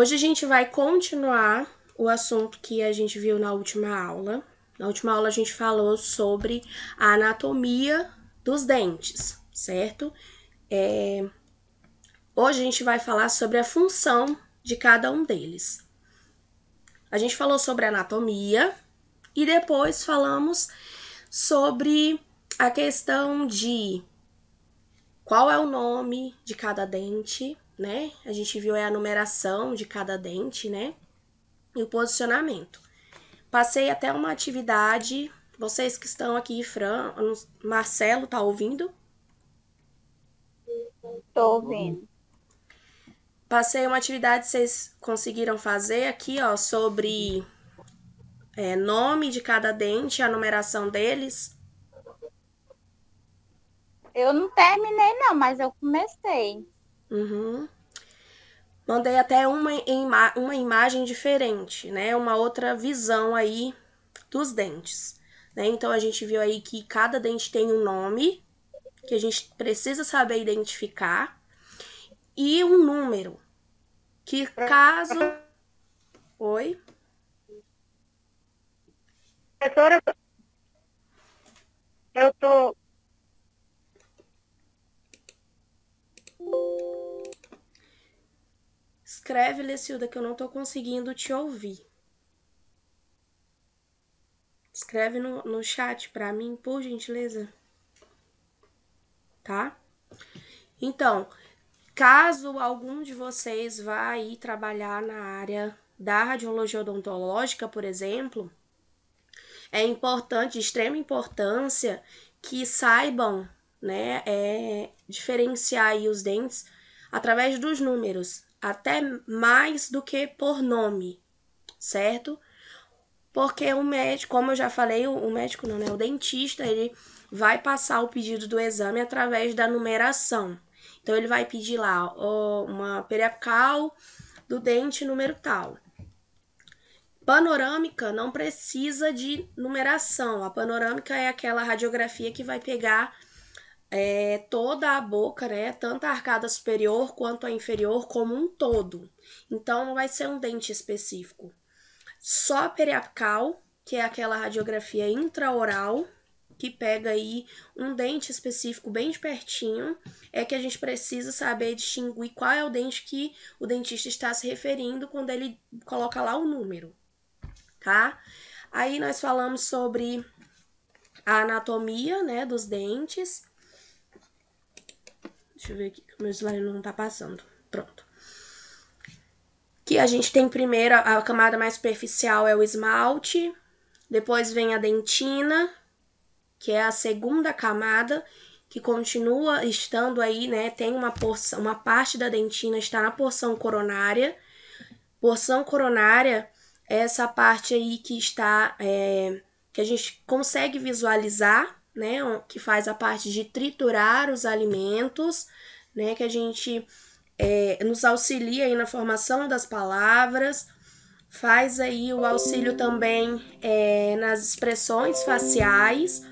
Hoje a gente vai continuar o assunto que a gente viu na última aula. Na última aula a gente falou sobre a anatomia dos dentes, certo? É... Hoje a gente vai falar sobre a função de cada um deles. A gente falou sobre anatomia e depois falamos sobre a questão de qual é o nome de cada dente, né? A gente viu a numeração de cada dente, né? E o posicionamento. Passei até uma atividade. Vocês que estão aqui, Fran, Marcelo, tá ouvindo? Tô ouvindo. Passei uma atividade vocês conseguiram fazer aqui, ó, sobre é, nome de cada dente, a numeração deles. Eu não terminei, não, mas eu comecei. Uhum. Mandei até uma, ima uma imagem diferente, né? Uma outra visão aí dos dentes. Né? Então a gente viu aí que cada dente tem um nome, que a gente precisa saber identificar, e um número. Que caso. Oi? Professora, eu tô Escreve, Lecilda, que eu não estou conseguindo te ouvir. Escreve no, no chat para mim, por gentileza. Tá? Então, caso algum de vocês vá aí trabalhar na área da radiologia odontológica, por exemplo, é importante, de extrema importância, que saibam, né, é, diferenciar aí os dentes através dos números até mais do que por nome, certo? Porque o médico, como eu já falei, o, médico não, né? O dentista, ele vai passar o pedido do exame através da numeração. Então, ele vai pedir lá ó, uma periapical do dente número tal. Panorâmica não precisa de numeração. A panorâmica é aquela radiografia que vai pegar é, toda a boca, né? Tanto a arcada superior quanto a inferior, como um todo. Então, não vai ser um dente específico. Só a periapical, que é aquela radiografia intraoral, que pega aí um dente específico bem de pertinho, é que a gente precisa saber distinguir qual é o dente que o dentista está se referindo quando ele coloca lá o número, tá? Aí nós falamos sobre a anatomia, né, dos dentes, Deixa eu ver aqui, meu slide não tá passando. Pronto. Que a gente tem primeiro, a camada mais superficial é o esmalte, depois vem a dentina, que é a segunda camada, que continua estando aí, né? Tem uma porção, uma parte da dentina está na porção coronária. Porção coronária é essa parte aí que está, é, que a gente consegue visualizar né, que faz a parte de triturar os alimentos, né, que a gente é, nos auxilia aí na formação das palavras, faz aí o auxílio também é, nas expressões faciais.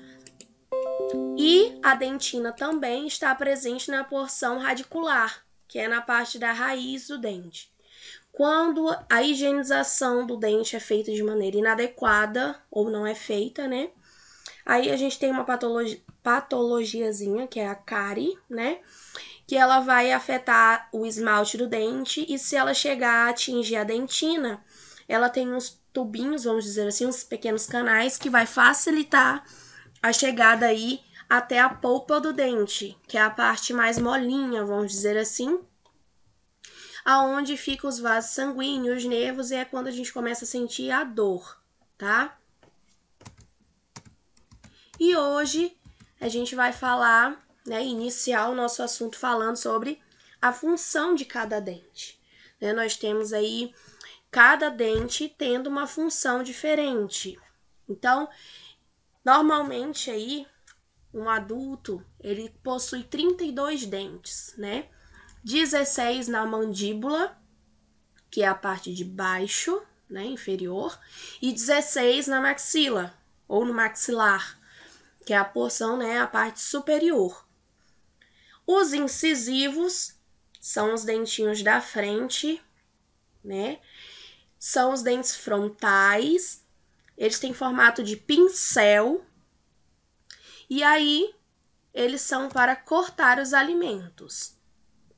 E a dentina também está presente na porção radicular, que é na parte da raiz do dente. Quando a higienização do dente é feita de maneira inadequada ou não é feita, né? Aí a gente tem uma patologia, patologiazinha, que é a cárie, né? Que ela vai afetar o esmalte do dente e se ela chegar a atingir a dentina, ela tem uns tubinhos, vamos dizer assim, uns pequenos canais que vai facilitar a chegada aí até a polpa do dente, que é a parte mais molinha, vamos dizer assim, aonde ficam os vasos sanguíneos, os nervos, e é quando a gente começa a sentir a dor, tá? E hoje a gente vai falar, né, iniciar o nosso assunto falando sobre a função de cada dente. Né? Nós temos aí cada dente tendo uma função diferente. Então, normalmente aí um adulto, ele possui 32 dentes, né? 16 na mandíbula, que é a parte de baixo, né, inferior, e 16 na maxila ou no maxilar, que é a porção, né, a parte superior. Os incisivos são os dentinhos da frente, né? São os dentes frontais. Eles têm formato de pincel. E aí eles são para cortar os alimentos,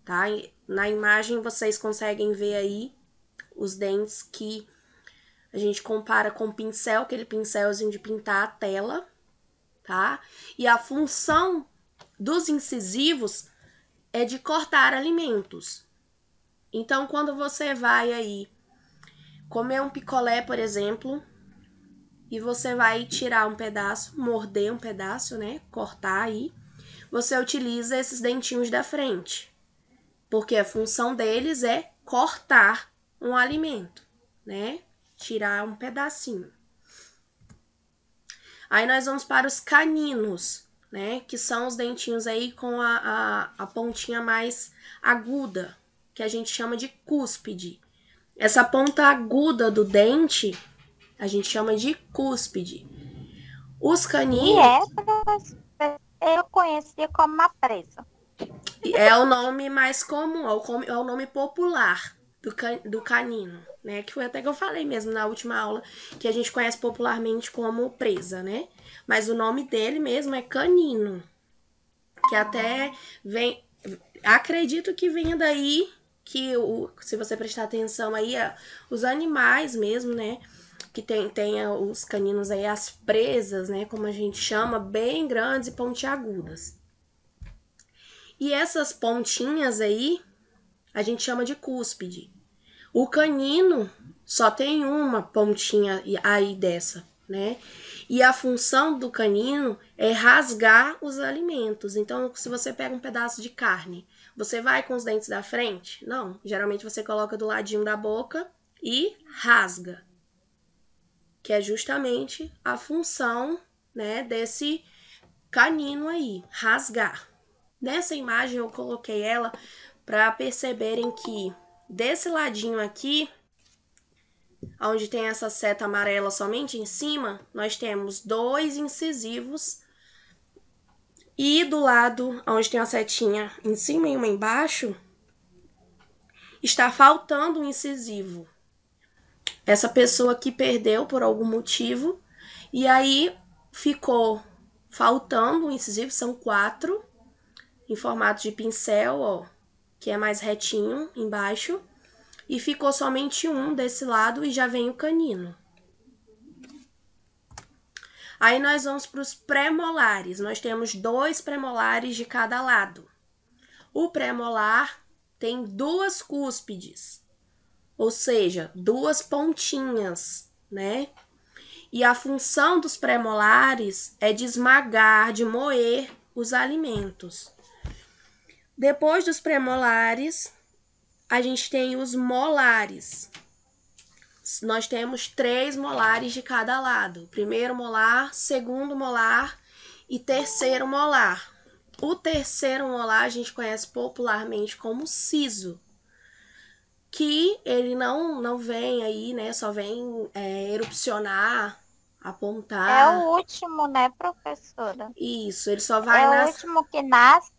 tá? Na imagem vocês conseguem ver aí os dentes que a gente compara com o pincel, aquele pincelzinho de pintar a tela, tá? E a função dos incisivos é de cortar alimentos. Então, quando você vai aí comer um picolé, por exemplo, e você vai tirar um pedaço, morder um pedaço, né? Cortar aí, você utiliza esses dentinhos da frente, porque a função deles é cortar um alimento, né? Tirar um pedacinho. Aí nós vamos para os caninos, né? Que são os dentinhos aí com a, a, a pontinha mais aguda, que a gente chama de cúspide. Essa ponta aguda do dente a gente chama de cúspide. Os caninos. E essa eu conhecia como uma presa. É o nome mais comum, é o é nome popular do, can, do canino né? Que foi até que eu falei mesmo na última aula, que a gente conhece popularmente como presa, né? Mas o nome dele mesmo é canino, que até vem, acredito que venha daí que o, se você prestar atenção aí, os animais mesmo, né? que tem, tem os caninos aí, as presas, né, como a gente chama, bem grandes e pontiagudas. E essas pontinhas aí, a gente chama de cúspide. O canino só tem uma pontinha aí dessa, né? E a função do canino é rasgar os alimentos. Então, se você pega um pedaço de carne, você vai com os dentes da frente? Não. Geralmente você coloca do ladinho da boca e rasga. Que é justamente a função, né, desse canino aí, rasgar. Nessa imagem eu coloquei ela para perceberem que desse ladinho aqui, onde tem essa seta amarela somente em cima, nós temos dois incisivos e do lado onde tem a setinha em cima e uma embaixo, está faltando um incisivo. Essa pessoa que perdeu por algum motivo e aí ficou faltando um incisivo, são quatro, em formato de pincel, ó que é mais retinho embaixo, e ficou somente um desse lado e já vem o canino. Aí nós vamos para os pré-molares. Nós temos dois pré-molares de cada lado. O pré-molar tem duas cúspides, ou seja, duas pontinhas, né? E a função dos pré-molares é de esmagar, de moer os alimentos. Depois dos premolares, a gente tem os molares. Nós temos três molares de cada lado: primeiro molar, segundo molar e terceiro molar. O terceiro molar a gente conhece popularmente como siso, que ele não não vem aí, né? Só vem é, erupcionar, apontar. É o último, né, professora? Isso, ele só vai. É nas... o último que nasce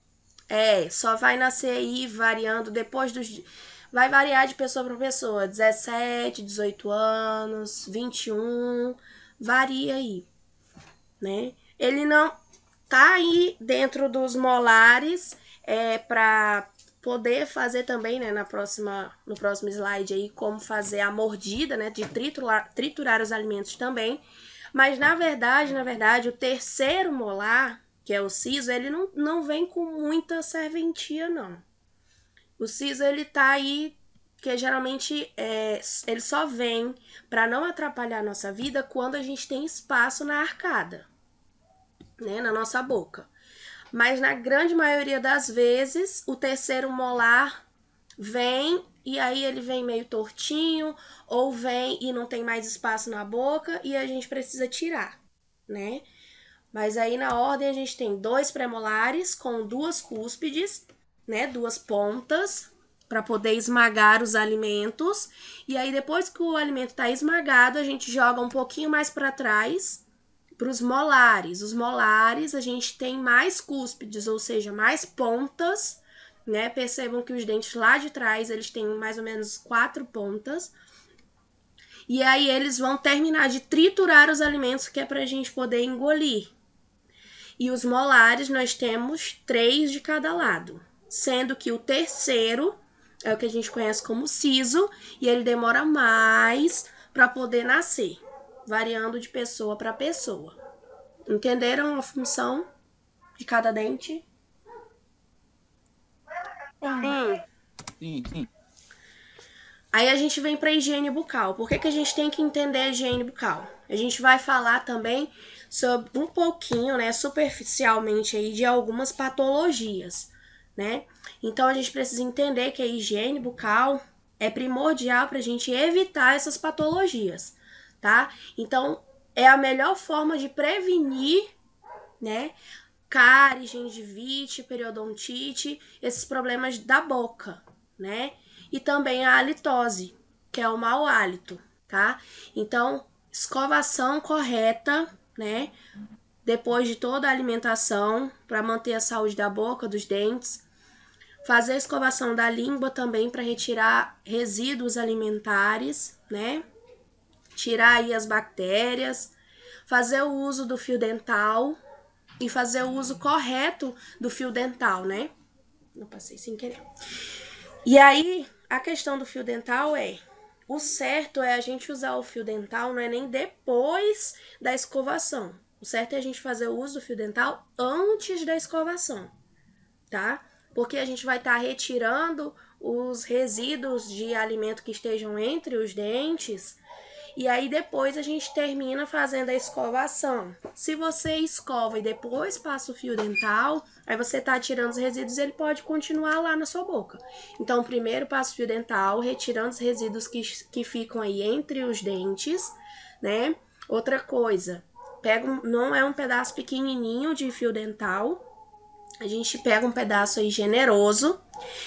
é, só vai nascer aí variando depois dos. Vai variar de pessoa para pessoa. 17, 18 anos, 21. Varia aí. Né? Ele não tá aí dentro dos molares é, para poder fazer também, né, na próxima, no próximo slide aí, como fazer a mordida, né, de triturar, triturar os alimentos também. Mas, na verdade, na verdade, o terceiro molar que é o Ciso, ele não, não vem com muita serventia, não. O Ciso, ele tá aí, que geralmente é, ele só vem para não atrapalhar a nossa vida quando a gente tem espaço na arcada, né, na nossa boca. Mas na grande maioria das vezes, o terceiro molar vem e aí ele vem meio tortinho, ou vem e não tem mais espaço na boca e a gente precisa tirar, né? Mas aí na ordem a gente tem dois premolares com duas cúspides, né, duas pontas para poder esmagar os alimentos. E aí depois que o alimento está esmagado, a gente joga um pouquinho mais para trás para os molares. Os molares a gente tem mais cúspides, ou seja, mais pontas, né? Percebam que os dentes lá de trás eles têm mais ou menos quatro pontas. E aí eles vão terminar de triturar os alimentos que é para a gente poder engolir, e os molares nós temos três de cada lado, sendo que o terceiro é o que a gente conhece como siso e ele demora mais para poder nascer, variando de pessoa para pessoa. Entenderam a função de cada dente? Sim. Sim, sim. Aí a gente vem para higiene bucal. Por que, que a gente tem que entender a higiene bucal? A gente vai falar também sobre um pouquinho, né, superficialmente aí de algumas patologias, né? Então a gente precisa entender que a higiene bucal é primordial para a gente evitar essas patologias, tá? Então é a melhor forma de prevenir, né, cárie, gengivite, periodontite, esses problemas da boca, né? E também a halitose, que é o mau hálito, tá? Então, escovação correta né? Depois de toda a alimentação, para manter a saúde da boca, dos dentes. Fazer a escovação da língua também para retirar resíduos alimentares, né? Tirar aí as bactérias. Fazer o uso do fio dental e fazer o uso correto do fio dental, né? Não passei sem querer. E aí, a questão do fio dental é o certo é a gente usar o fio dental, não é nem depois da escovação. O certo é a gente fazer o uso do fio dental antes da escovação, tá? Porque a gente vai estar tá retirando os resíduos de alimento que estejam entre os dentes e aí depois a gente termina fazendo a escovação. Se você escova e depois passa o fio dental, aí você tá tirando os resíduos, ele pode continuar lá na sua boca. Então primeiro passa o fio dental, retirando os resíduos que, que ficam aí entre os dentes, né? Outra coisa, pega um, não é um pedaço pequenininho de fio dental, a gente pega um pedaço aí generoso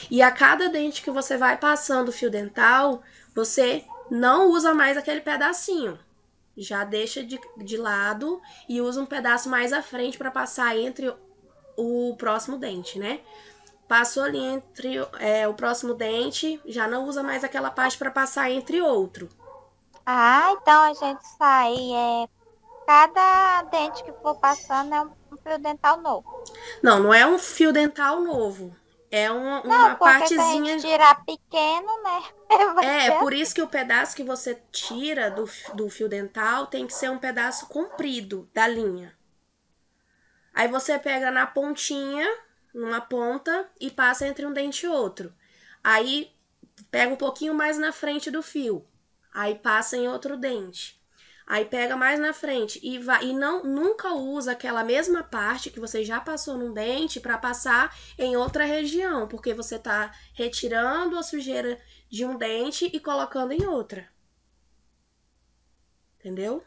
e a cada dente que você vai passando o fio dental, você não usa mais aquele pedacinho. Já deixa de, de lado e usa um pedaço mais à frente para passar entre o próximo dente, né? Passou ali entre é, o próximo dente, já não usa mais aquela parte para passar entre outro. Ah, então a gente sai. É, cada dente que for passando é um fio dental novo. Não, não é um fio dental novo é uma, uma não, partezinha. Se tirar pequeno, né? É, é, por assim. isso que o pedaço que você tira do, do fio dental tem que ser um pedaço comprido da linha. Aí você pega na pontinha, numa ponta, e passa entre um dente e outro. Aí pega um pouquinho mais na frente do fio. Aí passa em outro dente. Aí pega mais na frente e vai e não nunca usa aquela mesma parte que você já passou no dente para passar em outra região, porque você está retirando a sujeira de um dente e colocando em outra. Entendeu?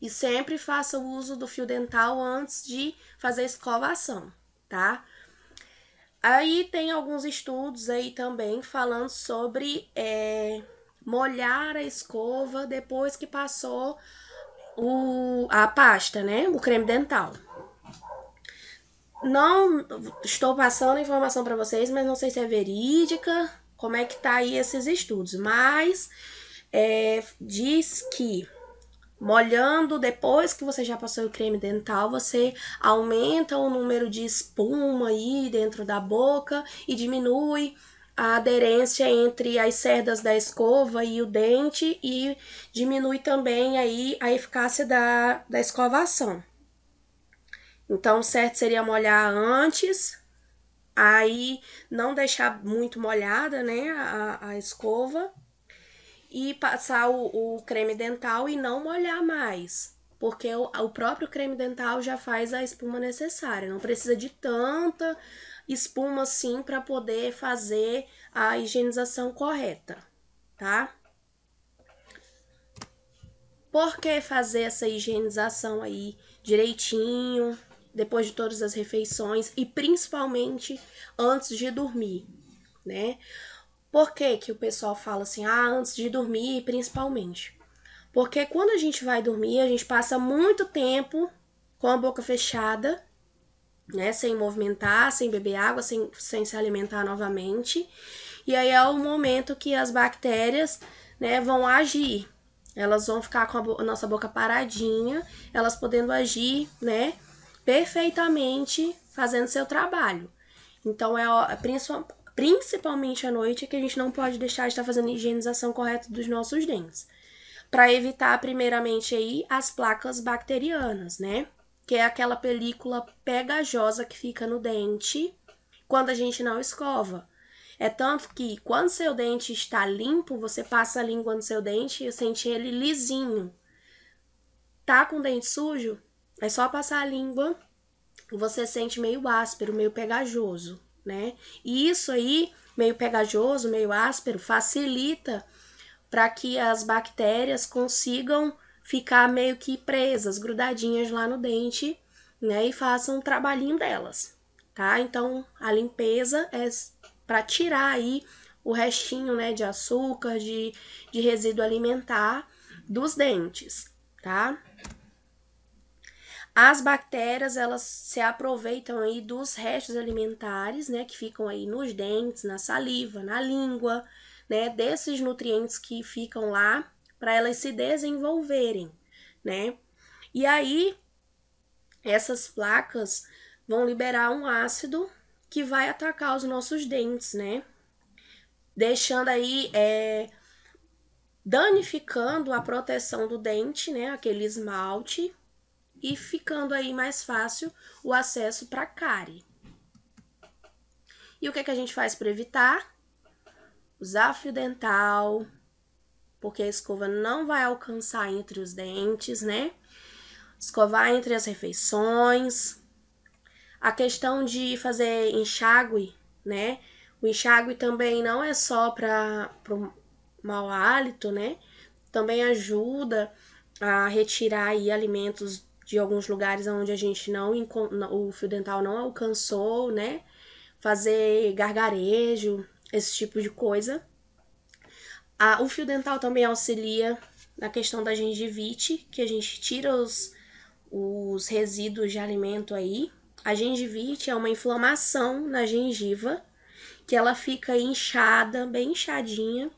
E sempre faça o uso do fio dental antes de fazer a escovação, tá? Aí tem alguns estudos aí também falando sobre é molhar a escova depois que passou o, a pasta, né? O creme dental. Não estou passando informação para vocês, mas não sei se é verídica, como é que tá aí esses estudos, mas é, diz que molhando depois que você já passou o creme dental, você aumenta o número de espuma aí dentro da boca e diminui a aderência entre as cerdas da escova e o dente e diminui também aí a eficácia da, da escovação. Então, certo seria molhar antes, aí não deixar muito molhada, né, a, a escova, e passar o, o, creme dental e não molhar mais, porque o, o próprio creme dental já faz a espuma necessária, não precisa de tanta espuma sim para poder fazer a higienização correta, tá? Por que fazer essa higienização aí direitinho, depois de todas as refeições e principalmente antes de dormir, né? Por que, que o pessoal fala assim, ah, antes de dormir, principalmente? Porque quando a gente vai dormir, a gente passa muito tempo com a boca fechada né? Sem movimentar, sem beber água, sem, sem se alimentar novamente. E aí é o momento que as bactérias né, vão agir. Elas vão ficar com a, bo nossa boca paradinha, elas podendo agir, né? Perfeitamente fazendo seu trabalho. Então é principalmente à noite é que a gente não pode deixar de estar fazendo a higienização correta dos nossos dentes. Para evitar, primeiramente, aí, as placas bacterianas, né? que é aquela película pegajosa que fica no dente quando a gente não escova. É tanto que quando seu dente está limpo, você passa a língua no seu dente e sente ele lisinho. Tá com o dente sujo? É só passar a língua, você sente meio áspero, meio pegajoso, né? E isso aí, meio pegajoso, meio áspero, facilita para que as bactérias consigam ficar meio que presas, grudadinhas lá no dente, né? E façam um trabalhinho delas, tá? Então, a limpeza é para tirar aí o restinho, né, de açúcar, de, de resíduo alimentar dos dentes, tá? As bactérias, elas se aproveitam aí dos restos alimentares, né, que ficam aí nos dentes, na saliva, na língua, né, desses nutrientes que ficam lá para elas se desenvolverem, né? E aí essas placas vão liberar um ácido que vai atacar os nossos dentes, né? Deixando aí é, danificando a proteção do dente, né? Aquele esmalte e ficando aí mais fácil o acesso para cárie. E o que, é que a gente faz para evitar? Usar fio dental, porque a escova não vai alcançar entre os dentes, né? Escovar entre as refeições. A questão de fazer enxágue, né? O enxágue também não é só para o mau hálito, né? Também ajuda a retirar aí alimentos de alguns lugares onde a gente não o fio dental não alcançou, né? Fazer gargarejo, esse tipo de coisa. A, o fio dental também auxilia na questão da gengivite, que a gente tira os, os resíduos de alimento aí. A gengivite é uma inflamação na gengiva, que ela fica inchada, bem inchadinha,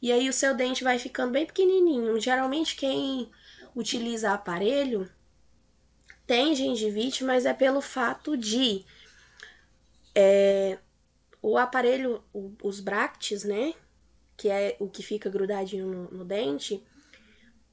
e aí o seu dente vai ficando bem pequenininho. Geralmente quem utiliza aparelho tem gengivite, mas é pelo fato de é, o aparelho, os bractes, né, que é o que fica grudadinho no, no dente,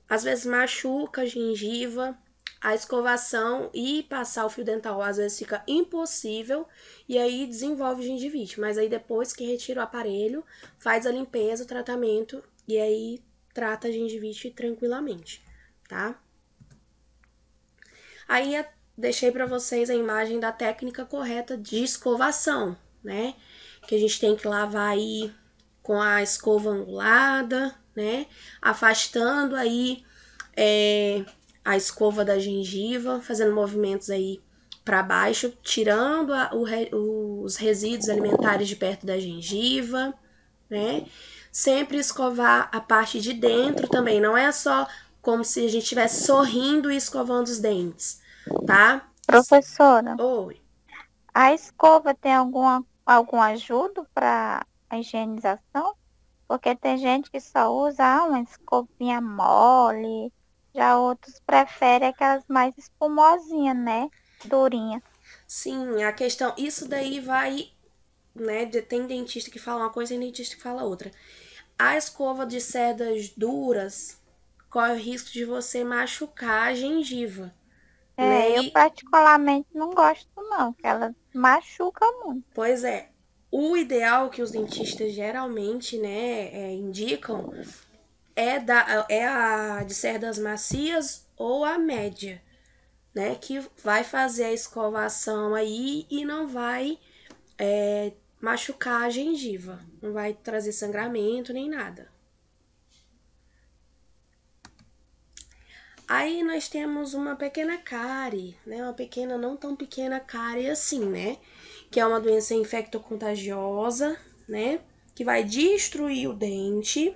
às vezes machuca a gengiva, a escovação e passar o fio dental às vezes fica impossível e aí desenvolve gengivite. Mas aí depois que retira o aparelho, faz a limpeza, o tratamento e aí trata a gengivite tranquilamente, tá? Aí deixei para vocês a imagem da técnica correta de escovação, né? Que a gente tem que lavar aí com a escova angulada, né? Afastando aí é, a escova da gengiva, fazendo movimentos aí para baixo, tirando a, o, os resíduos alimentares de perto da gengiva, né? Sempre escovar a parte de dentro também, não é só como se a gente estivesse sorrindo e escovando os dentes, tá? Professora. Oi. A escova tem alguma algum ajudo para a higienização, porque tem gente que só usa ah, uma escovinha mole, já outros preferem aquelas mais espumosinhas, né? Durinha. Sim, a questão, isso daí vai, né? Tem dentista que fala uma coisa e dentista que fala outra. A escova de cerdas duras corre o risco de você machucar a gengiva. É, né? eu particularmente não gosto não, que ela machuca muito. Pois é, o ideal que os dentistas geralmente né, é, indicam é, da, é a de cerdas macias ou a média, né? Que vai fazer a escovação aí e não vai é, machucar a gengiva, não vai trazer sangramento nem nada. Aí nós temos uma pequena cárie, né? Uma pequena, não tão pequena cárie assim, né? que é uma doença infectocontagiosa, né? Que vai destruir o dente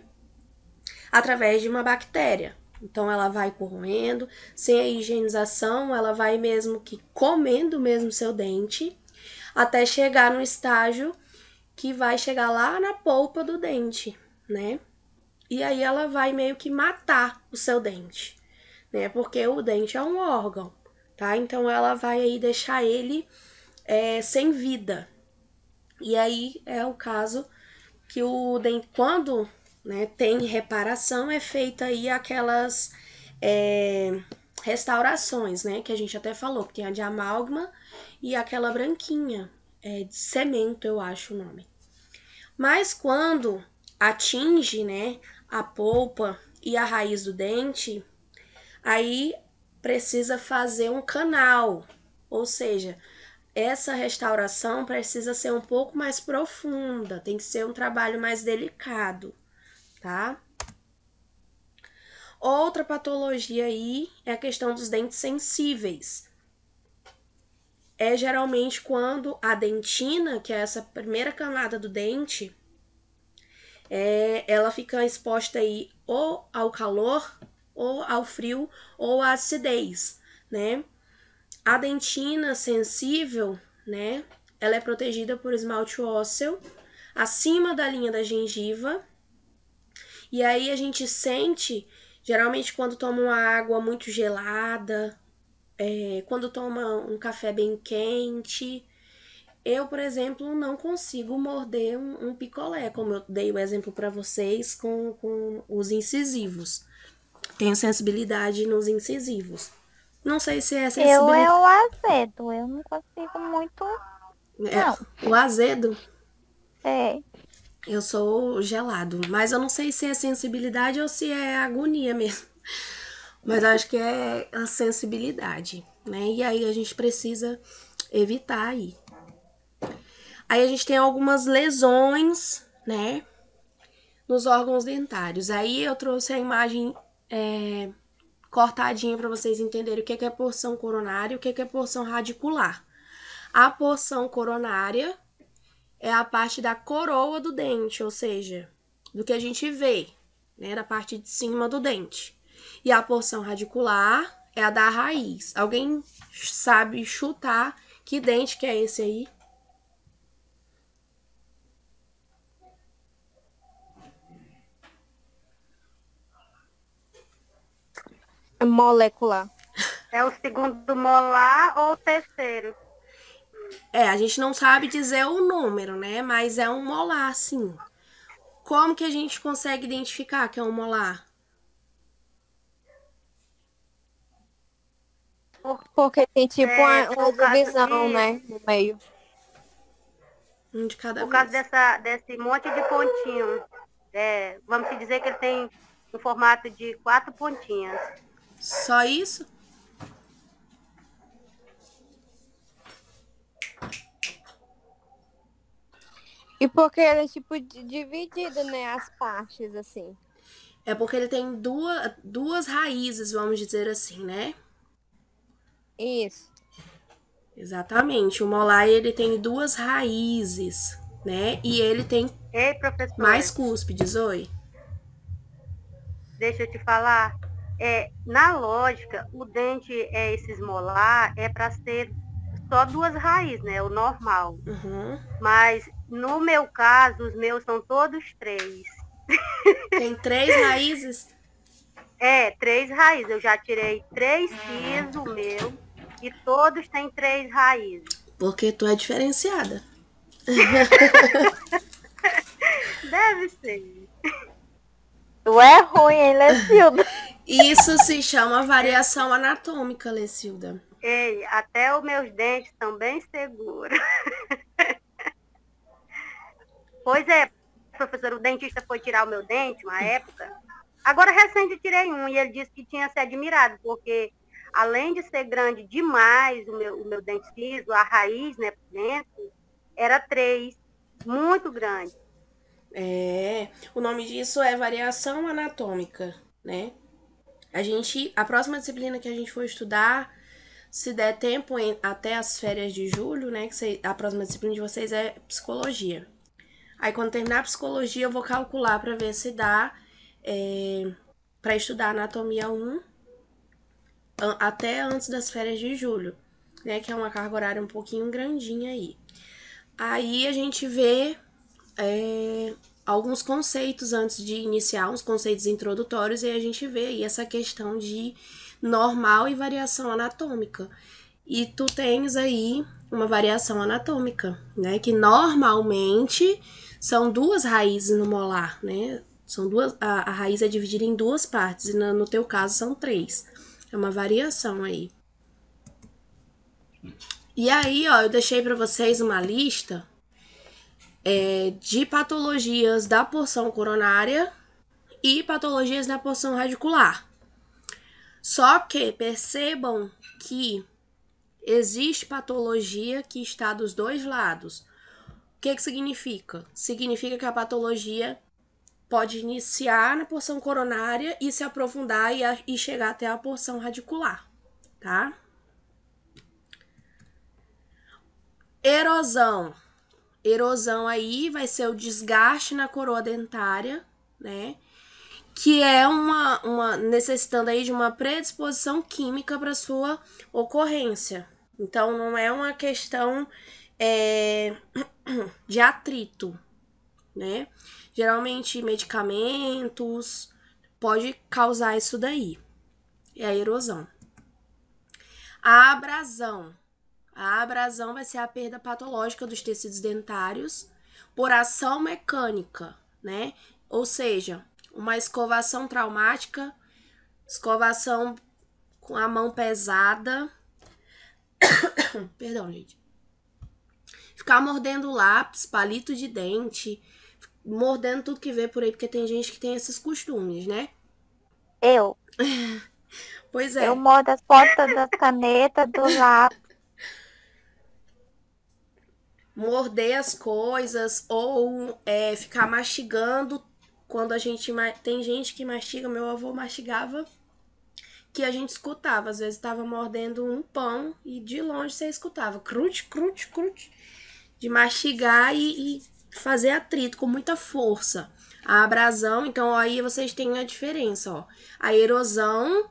através de uma bactéria. Então ela vai corroendo, sem a higienização, ela vai mesmo que comendo mesmo seu dente, até chegar no estágio que vai chegar lá na polpa do dente, né? E aí ela vai meio que matar o seu dente, né? Porque o dente é um órgão, tá? Então ela vai aí deixar ele é, sem vida. E aí é o caso que o quando né, tem reparação é feita aí aquelas é, restaurações, né, que a gente até falou, que tem a de amálgama e aquela branquinha, é, de cemento, eu acho o nome. Mas quando atinge, né, a polpa e a raiz do dente, aí precisa fazer um canal, ou seja, essa restauração precisa ser um pouco mais profunda, tem que ser um trabalho mais delicado, tá? Outra patologia aí é a questão dos dentes sensíveis. É geralmente quando a dentina, que é essa primeira camada do dente, é, ela fica exposta aí ou ao calor, ou ao frio, ou à acidez, né? A dentina sensível, né? Ela é protegida por esmalte ósseo acima da linha da gengiva. E aí a gente sente, geralmente quando toma uma água muito gelada, é, quando toma um café bem quente. Eu, por exemplo, não consigo morder um, um picolé, como eu dei o exemplo para vocês com, com os incisivos. Tenho sensibilidade nos incisivos. Não sei se é sensibilidade Eu é o azedo, eu não consigo muito. É, não. O azedo? É. Eu sou gelado, mas eu não sei se é sensibilidade ou se é agonia mesmo. Mas acho que é a sensibilidade, né? E aí a gente precisa evitar aí. Aí a gente tem algumas lesões, né? Nos órgãos dentários. Aí eu trouxe a imagem é, cortadinha para vocês entenderem o é que é, porção coronária e o que é, que é porção radicular. A porção coronária é a parte da coroa do dente, ou seja, do que a gente vê, né, da parte de cima do dente. E a porção radicular é a da raiz. Alguém sabe chutar que dente que é esse aí? Molecular. É o segundo molar ou o terceiro? É, a gente não sabe dizer o número, né? Mas é um molar, sim. Como que a gente consegue identificar que é um molar? Porque tem tipo é, uma, uma divisão, de... né? No meio. Um de cada Por vez. causa dessa, desse monte de pontinhos. É, vamos dizer que ele tem um formato de quatro pontinhas. Só isso? E porque ele é tipo dividido, né? As partes, assim. É porque ele tem duas, duas raízes, vamos dizer assim, né? Isso. Exatamente. O molai, ele tem duas raízes, né? E ele tem Ei, mais cúspides, oi. Deixa eu te falar é, na lógica, o dente é esse esmolar é para ser só duas raízes, né? O normal. Uhum. Mas no meu caso, os meus são todos três. Tem três raízes? É, três raízes. Eu já tirei três fios do meu e todos têm três raízes. Porque tu é diferenciada. Deve ser. Tu é ruim, hein, Lecilda? Isso se chama variação anatômica, Lecilda. Ei, até os meus dentes estão bem seguros. pois é, professor, o dentista foi tirar o meu dente uma época. Agora recente tirei um e ele disse que tinha se admirado, porque além de ser grande demais o meu, o meu dente a raiz, né, por dentro, era três, muito grande. É, o nome disso é variação anatômica, né? A gente, a próxima disciplina que a gente for estudar, se der tempo em, até as férias de julho, né, que cê, a próxima disciplina de vocês é psicologia. Aí quando terminar a psicologia, eu vou calcular para ver se dá é, para estudar anatomia 1 até antes das férias de julho, né, que é uma carga horária um pouquinho grandinha aí. Aí a gente vê é, alguns conceitos antes de iniciar, uns conceitos introdutórios, e a gente vê aí essa questão de normal e variação anatômica. E tu tens aí uma variação anatômica, né? Que normalmente são duas raízes no molar, né? São duas, a, a raiz é dividida em duas partes, e no, no teu caso são três. É uma variação aí. E aí, ó, eu deixei para vocês uma lista é, de patologias da porção coronária e patologias na porção radicular. Só que percebam que existe patologia que está dos dois lados. O que, que significa? Significa que a patologia pode iniciar na porção coronária e se aprofundar e, a, e chegar até a porção radicular, tá? Erosão erosão aí vai ser o desgaste na coroa dentária, né? Que é uma, uma necessitando aí de uma predisposição química para sua ocorrência. Então não é uma questão é, de atrito, né? Geralmente medicamentos pode causar isso daí. É a erosão. A abrasão a abrasão vai ser a perda patológica dos tecidos dentários por ação mecânica, né? Ou seja, uma escovação traumática, escovação com a mão pesada. Perdão, gente. Ficar mordendo lápis, palito de dente, mordendo tudo que vê por aí, porque tem gente que tem esses costumes, né? Eu. pois é. Eu mordo as pontas das canetas, do lápis morder as coisas ou é, ficar mastigando quando a gente tem gente que mastiga, meu avô mastigava que a gente escutava, às vezes estava mordendo um pão e de longe você escutava crut crut crut de mastigar e, e fazer atrito com muita força. A abrasão, então aí vocês têm a diferença, ó. A erosão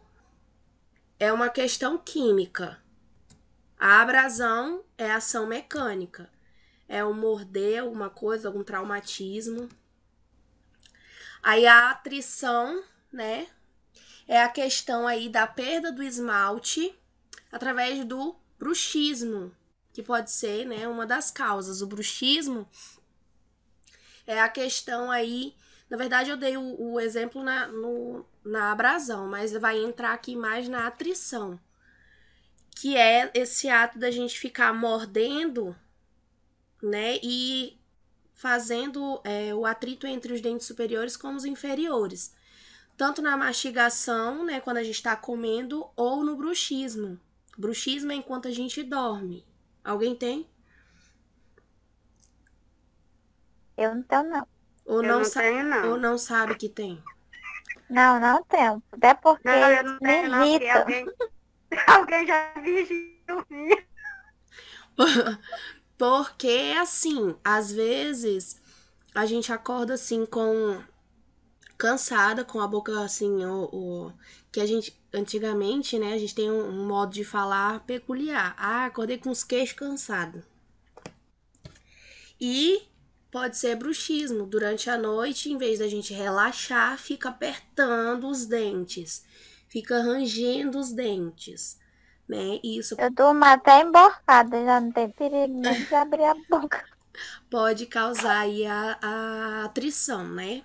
é uma questão química. A abrasão é ação mecânica é um morder, alguma coisa, algum traumatismo. Aí a atrição, né? É a questão aí da perda do esmalte através do bruxismo, que pode ser, né, uma das causas. O bruxismo é a questão aí. Na verdade, eu dei o, o exemplo na, no, na abrasão, mas vai entrar aqui mais na atrição, que é esse ato da gente ficar mordendo né? E fazendo é, o atrito entre os dentes superiores com os inferiores, tanto na mastigação, né, quando a gente está comendo, ou no bruxismo. Bruxismo é enquanto a gente dorme. Alguém tem? Eu não tenho, não. Ou eu não, não tenho, não. Ou não sabe que tem? Não, não tenho. Até porque não, eu não tenho, Não, irrita. Alguém, alguém já vigiou minha. Porque, assim, às vezes a gente acorda assim com. cansada, com a boca assim, o, o... que a gente. Antigamente, né, a gente tem um, modo de falar peculiar. Ah, acordei com os queixos cansados. E pode ser bruxismo. Durante a noite, em vez da gente relaxar, fica apertando os dentes, fica rangendo os dentes né? E isso... Eu durmo até emborcada, já não tem perigo nem de abrir a boca. Pode causar aí a, a atrição, né?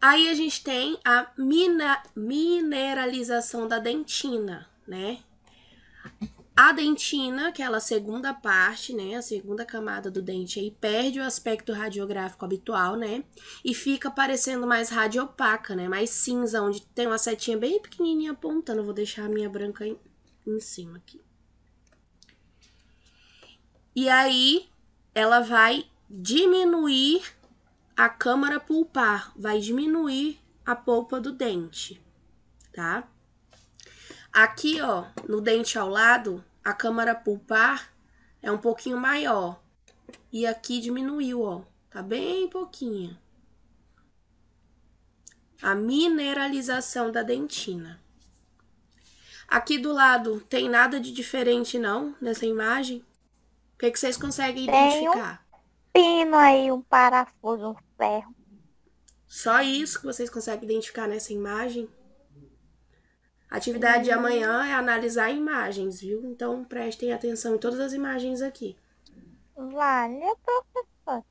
Aí a gente tem a mina, mineralização da dentina, né? A dentina, que é a segunda parte, né, a segunda camada do dente aí, perde o aspecto radiográfico habitual, né, e fica parecendo mais radiopaca, né, mais cinza, onde tem uma setinha bem pequenininha apontando. Vou deixar a minha branca em, em cima aqui. E aí, ela vai diminuir a câmara pulpar, vai diminuir a polpa do dente, tá? Aqui, ó, no dente ao lado, a câmara pulpar é um pouquinho maior. E aqui diminuiu, ó. Tá bem pouquinho. A mineralização da dentina. Aqui do lado, tem nada de diferente, não, nessa imagem? O que, é que vocês conseguem tem identificar? Tem um pino aí, um parafuso, um ferro. Só isso que vocês conseguem identificar nessa imagem? A atividade de amanhã é analisar imagens, viu? Então prestem atenção em todas as imagens aqui. Vale, professor.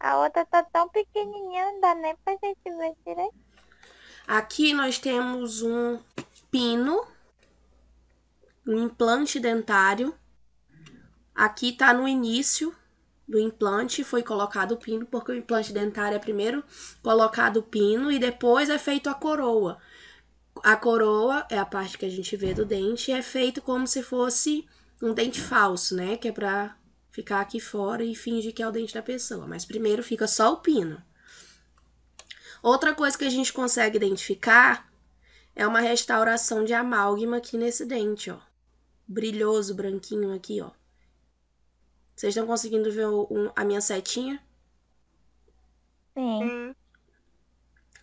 A outra tá tão pequenininha, não dá nem pra gente ver direito. Aqui nós temos um pino, um implante dentário. Aqui tá no início do implante foi colocado o pino, porque o implante dentário é primeiro colocado o pino e depois é feito a coroa. A coroa é a parte que a gente vê do dente e é feito como se fosse um dente falso, né? Que é para ficar aqui fora e fingir que é o dente da pessoa, mas primeiro fica só o pino. Outra coisa que a gente consegue identificar é uma restauração de amálgama aqui nesse dente, ó. Brilhoso, branquinho aqui, ó. Vocês estão conseguindo ver o, um, a minha setinha? Sim.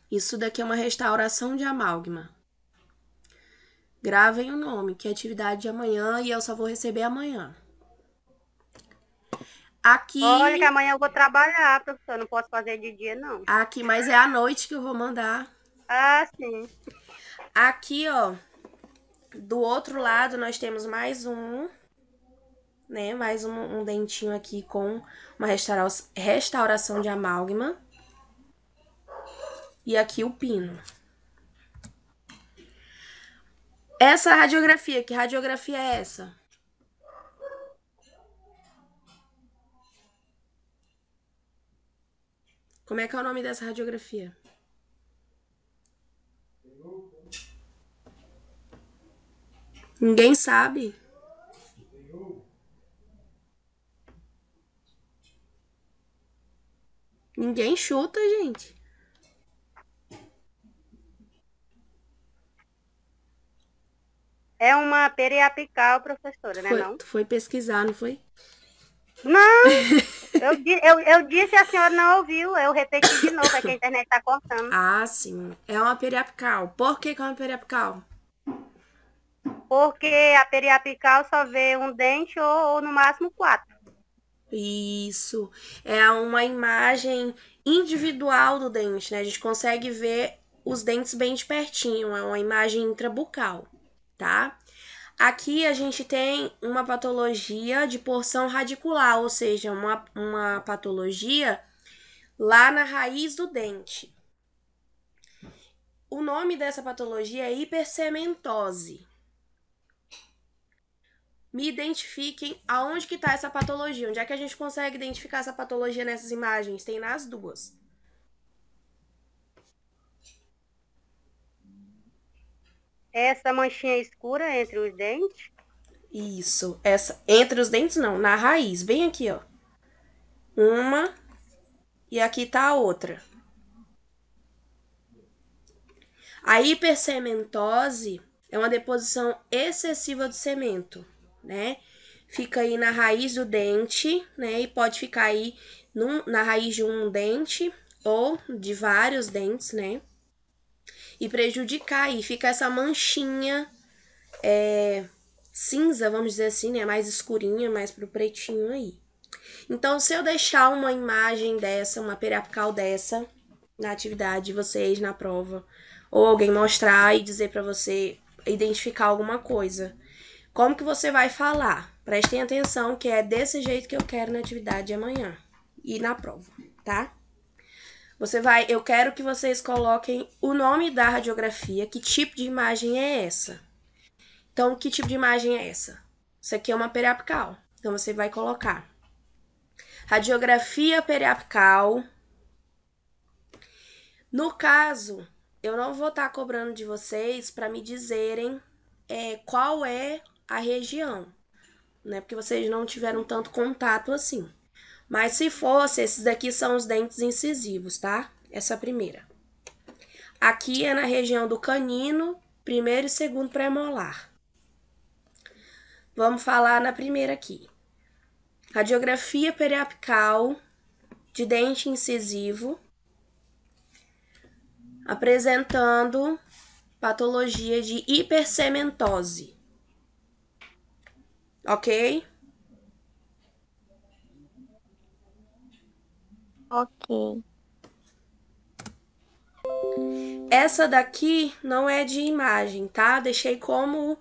Isso daqui é uma restauração de amálgama. Gravem o nome, que é atividade de amanhã e eu só vou receber amanhã. Aqui. Olha, que amanhã eu vou trabalhar, professor. Não posso fazer de dia, não. Aqui, mas é à noite que eu vou mandar. Ah, sim. Aqui, ó. Do outro lado, nós temos mais um né? Mais um, um dentinho aqui com uma restaura restauração de amálgama. E aqui o pino. Essa radiografia, que radiografia é essa? Como é que é o nome dessa radiografia? Ninguém sabe. Ninguém chuta, gente. É uma periapical, professora, né? não? foi pesquisar, não foi? Não! eu, eu, eu disse a senhora não ouviu, eu repeti de novo, é que a internet está cortando. Ah, sim. É uma periapical. Por que, que é uma periapical? Porque a periapical só vê um dente ou, ou no máximo quatro. Isso. É uma imagem individual do dente, né? A gente consegue ver os dentes bem de pertinho, é uma imagem intrabucal, tá? Aqui a gente tem uma patologia de porção radicular, ou seja, uma, uma patologia lá na raiz do dente. O nome dessa patologia é hipercementose me identifiquem aonde que está essa patologia. Onde é que a gente consegue identificar essa patologia nessas imagens? Tem nas duas. Essa manchinha escura entre os dentes? Isso. Essa entre os dentes não, na raiz, bem aqui, ó. Uma e aqui tá a outra. A hipercementose é uma deposição excessiva do cimento né? Fica aí na raiz do dente, né? E pode ficar aí num, na raiz de um dente ou de vários dentes, né? E prejudicar e fica essa manchinha é, cinza, vamos dizer assim, né? Mais escurinha, mais pro pretinho aí. Então, se eu deixar uma imagem dessa, uma periapical dessa, na atividade de vocês, na prova, ou alguém mostrar e dizer para você identificar alguma coisa, como que você vai falar? Prestem atenção que é desse jeito que eu quero na atividade de amanhã e na prova, tá? Você vai, eu quero que vocês coloquem o nome da radiografia, que tipo de imagem é essa? Então, que tipo de imagem é essa? Isso aqui é uma periapical. Então você vai colocar radiografia periapical. No caso, eu não vou estar tá cobrando de vocês para me dizerem é, qual é a região, né? Porque vocês não tiveram tanto contato assim. Mas se fosse, esses daqui são os dentes incisivos, tá? Essa primeira. Aqui é na região do canino, primeiro e segundo pré-molar. Vamos falar na primeira aqui. Radiografia periapical de dente incisivo, apresentando patologia de hipercementose. Ok? Ok. Essa daqui não é de imagem, tá? Deixei como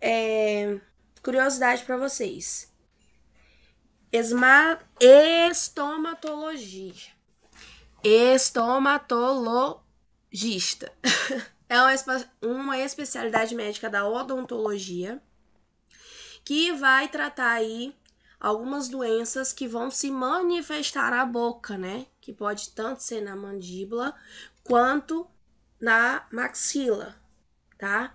é, curiosidade para vocês. Esma estomatologia. Estomatologista. é uma, uma especialidade médica da odontologia que vai tratar aí algumas doenças que vão se manifestar na boca, né? Que pode tanto ser na mandíbula quanto na maxila, tá?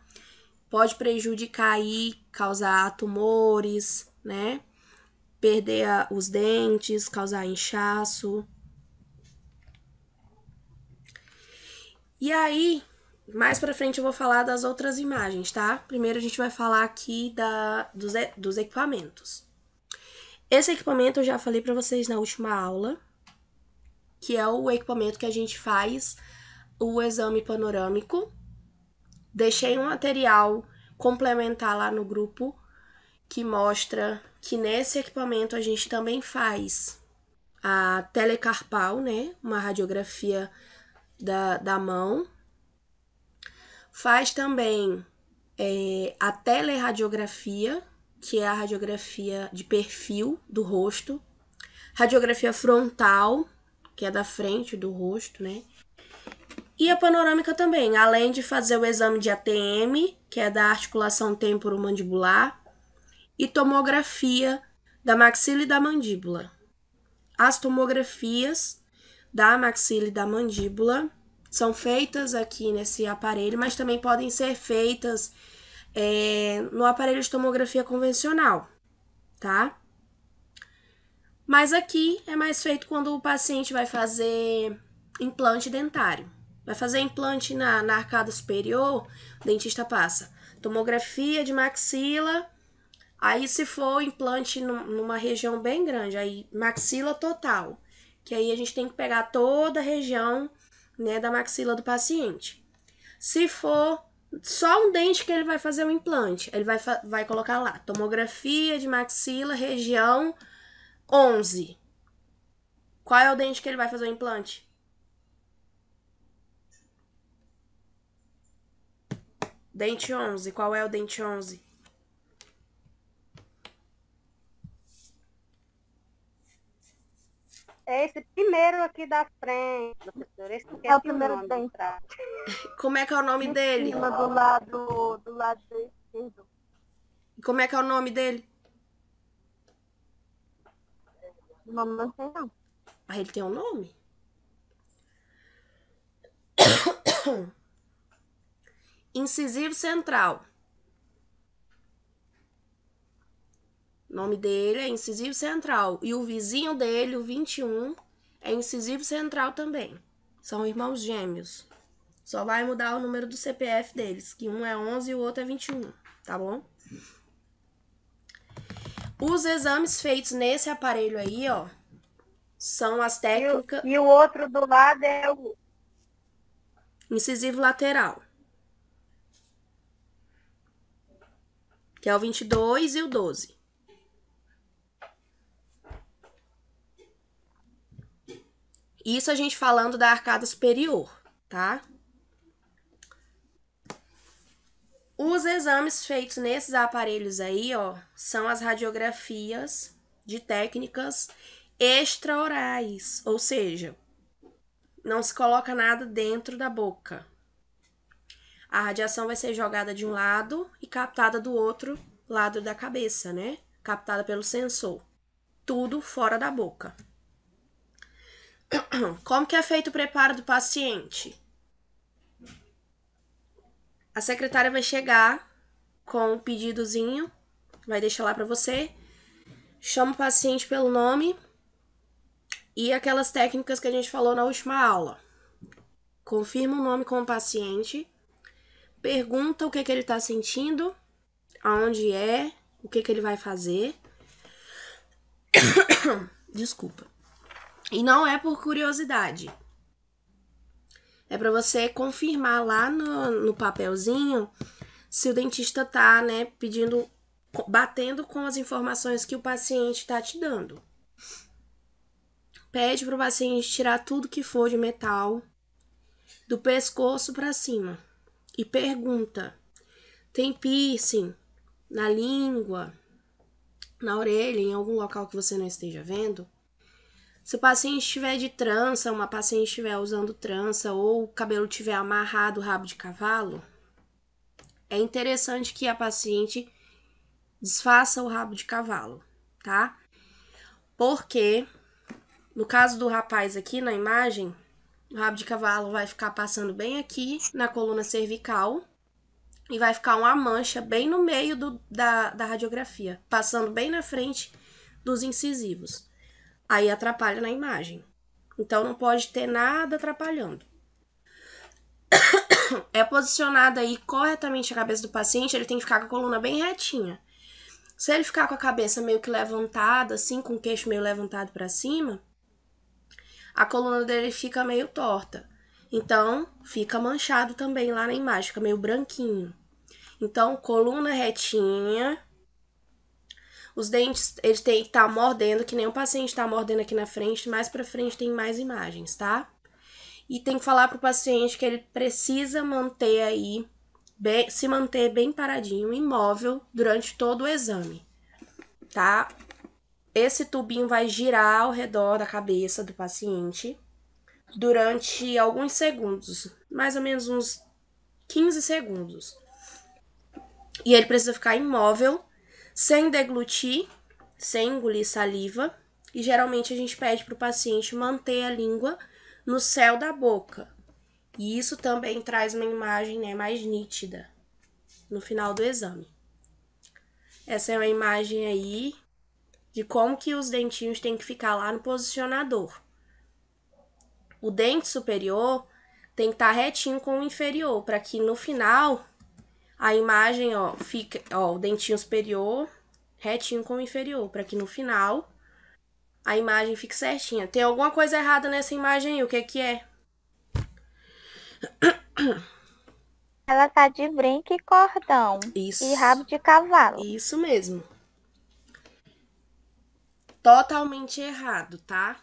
Pode prejudicar aí, causar tumores, né? Perder a, os dentes, causar inchaço. E aí, mais pra frente eu vou falar das outras imagens, tá? Primeiro a gente vai falar aqui da, dos, dos equipamentos. Esse equipamento eu já falei pra vocês na última aula, que é o equipamento que a gente faz o exame panorâmico. Deixei um material complementar lá no grupo que mostra que nesse equipamento a gente também faz a telecarpal, né? Uma radiografia da, da mão Faz também é, a teleradiografia, que é a radiografia de perfil do rosto, radiografia frontal, que é da frente do rosto, né? E a panorâmica também, além de fazer o exame de ATM, que é da articulação temporomandibular, e tomografia da maxila e da mandíbula. As tomografias da maxila e da mandíbula são feitas aqui nesse aparelho, mas também podem ser feitas é, no aparelho de tomografia convencional, tá? Mas aqui é mais feito quando o paciente vai fazer implante dentário. Vai fazer implante na, na arcada superior, o dentista passa tomografia de maxila, aí se for implante numa região bem grande, aí maxila total, que aí a gente tem que pegar toda a região né, da maxila do paciente. Se for só um dente que ele vai fazer o um implante, ele vai, vai colocar lá tomografia de maxila, região 11. Qual é o dente que ele vai fazer o implante? Dente 11. Qual é o dente 11? É esse primeiro aqui da frente, professor. Esse é, é o primeiro da entrada. Como é que é o nome em dele? Cima do lado do lado esquerdo. Como é que é o nome dele? Não, não sei não. Ah, ele tem um nome? Incisivo central. nome dele é incisivo central. E o vizinho dele, o 21, é incisivo central também. São irmãos gêmeos. Só vai mudar o número do CPF deles, que um é 11 e o outro é 21, tá bom? Os exames feitos nesse aparelho aí, ó, são as técnicas... E o, e o outro do lado é o... Incisivo lateral. Que é o 22 e o 12. Isso a gente falando da arcada superior, tá? Os exames feitos nesses aparelhos aí, ó, são as radiografias de técnicas extraorais, ou seja, não se coloca nada dentro da boca. A radiação vai ser jogada de um lado e captada do outro lado da cabeça, né? Captada pelo sensor. Tudo fora da boca. Como que é feito o preparo do paciente? A secretária vai chegar com o um pedidozinho, vai deixar lá para você, chama o paciente pelo nome e aquelas técnicas que a gente falou na última aula. Confirma o nome com o paciente, pergunta o que, que ele está sentindo, aonde é, o que, que ele vai fazer. Desculpa. E não é por curiosidade. É para você confirmar lá no, no papelzinho se o dentista tá, né, pedindo, batendo com as informações que o paciente está te dando. Pede para o paciente tirar tudo que for de metal do pescoço para cima e pergunta: tem piercing na língua, na orelha, em algum local que você não esteja vendo? Se o paciente estiver de trança, uma paciente estiver usando trança ou o cabelo estiver amarrado, rabo de cavalo, é interessante que a paciente desfaça o rabo de cavalo, tá? Porque no caso do rapaz aqui na imagem, o rabo de cavalo vai ficar passando bem aqui na coluna cervical e vai ficar uma mancha bem no meio do, da, da radiografia, passando bem na frente dos incisivos aí atrapalha na imagem. Então não pode ter nada atrapalhando. É posicionada aí corretamente a cabeça do paciente, ele tem que ficar com a coluna bem retinha. Se ele ficar com a cabeça meio que levantada, assim, com o queixo meio levantado para cima, a coluna dele fica meio torta. Então, fica manchado também lá na imagem, fica meio branquinho. Então, coluna retinha, os dentes, ele tem que estar tá mordendo, que nem o paciente está mordendo aqui na frente, mais para frente tem mais imagens, tá? E tem que falar pro paciente que ele precisa manter aí, bem, se manter bem paradinho, imóvel, durante todo o exame, tá? Esse tubinho vai girar ao redor da cabeça do paciente durante alguns segundos, mais ou menos uns 15 segundos. E ele precisa ficar imóvel sem deglutir, sem engolir saliva, e geralmente a gente pede para o paciente manter a língua no céu da boca. E isso também traz uma imagem né, mais nítida no final do exame. Essa é uma imagem aí de como que os dentinhos têm que ficar lá no posicionador. O dente superior tem que estar tá retinho com o inferior, para que no final a imagem, ó, fica, ó, o dentinho superior retinho com o inferior, para que no final a imagem fique certinha. Tem alguma coisa errada nessa imagem aí, o que é que é? Ela tá de brinco e cordão. Isso. E rabo de cavalo. Isso mesmo. Totalmente errado, tá?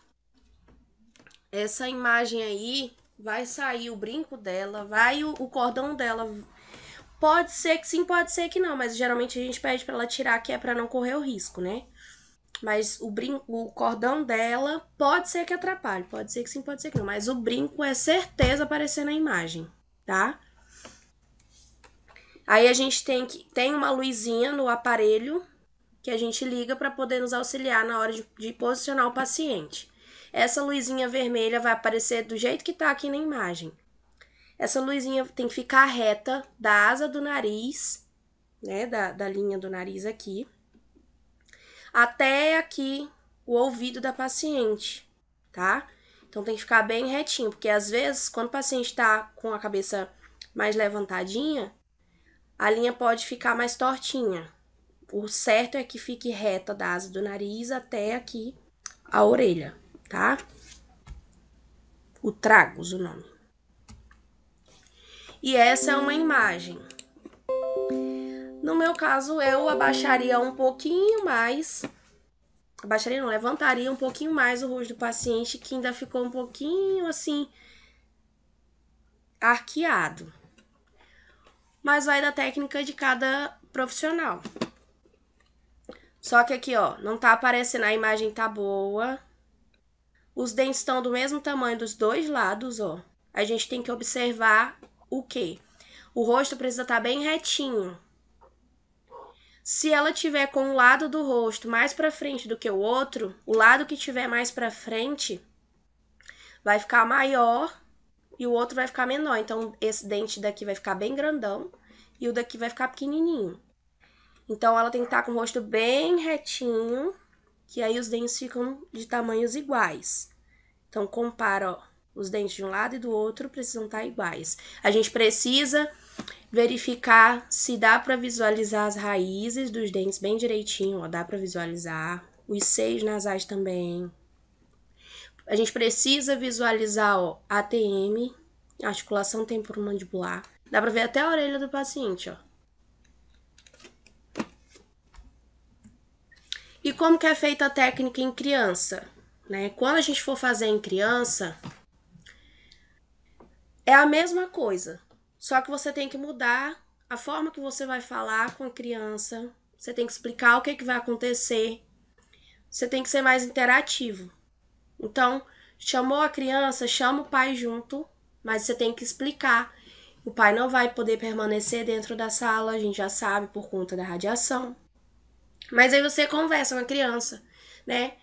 Essa imagem aí vai sair o brinco dela, vai o, o cordão dela Pode ser que sim, pode ser que não, mas geralmente a gente pede para ela tirar, que é para não correr o risco, né? Mas o brinco, o cordão dela pode ser que atrapalhe, pode ser que sim, pode ser que não, mas o brinco é certeza aparecer na imagem, tá? Aí a gente tem que tem uma luzinha no aparelho que a gente liga para poder nos auxiliar na hora de, de, posicionar o paciente. Essa luzinha vermelha vai aparecer do jeito que está aqui na imagem. Essa luzinha tem que ficar reta da asa do nariz, né? Da, da linha do nariz aqui, até aqui o ouvido da paciente, tá? Então tem que ficar bem retinho, porque às vezes, quando o paciente está com a cabeça mais levantadinha, a linha pode ficar mais tortinha. O certo é que fique reta da asa do nariz até aqui a orelha, tá? O tragos, o nome. E essa é uma imagem. No meu caso, eu abaixaria um pouquinho mais. Abaixaria não, levantaria um pouquinho mais o rosto do paciente, que ainda ficou um pouquinho assim arqueado. Mas vai da técnica de cada profissional. Só que aqui, ó, não tá aparecendo, a imagem tá boa. Os dentes estão do mesmo tamanho dos dois lados, ó. A gente tem que observar o quê? O rosto precisa estar tá bem retinho. Se ela tiver com um lado do rosto mais para frente do que o outro, o lado que tiver mais para frente vai ficar maior e o outro vai ficar menor. Então esse dente daqui vai ficar bem grandão e o daqui vai ficar pequenininho. Então ela tem que estar tá com o rosto bem retinho, que aí os dentes ficam de tamanhos iguais. Então compara, ó. Os dentes de um lado e do outro precisam estar tá iguais. A gente precisa verificar se dá para visualizar as raízes dos dentes bem direitinho, ó, dá para visualizar os seios nasais também. A gente precisa visualizar ó, ATM, articulação temporomandibular. Dá para ver até a orelha do paciente, ó. E como que é feita a técnica em criança? Né? Quando a gente for fazer em criança, é a mesma coisa, só que você tem que mudar a forma que você vai falar com a criança, você tem que explicar o que, é que vai acontecer, você tem que ser mais interativo. Então, chamou a criança, chama o pai junto, mas você tem que explicar. O pai não vai poder permanecer dentro da sala, a gente já sabe por conta da radiação. Mas aí você conversa com a criança, né?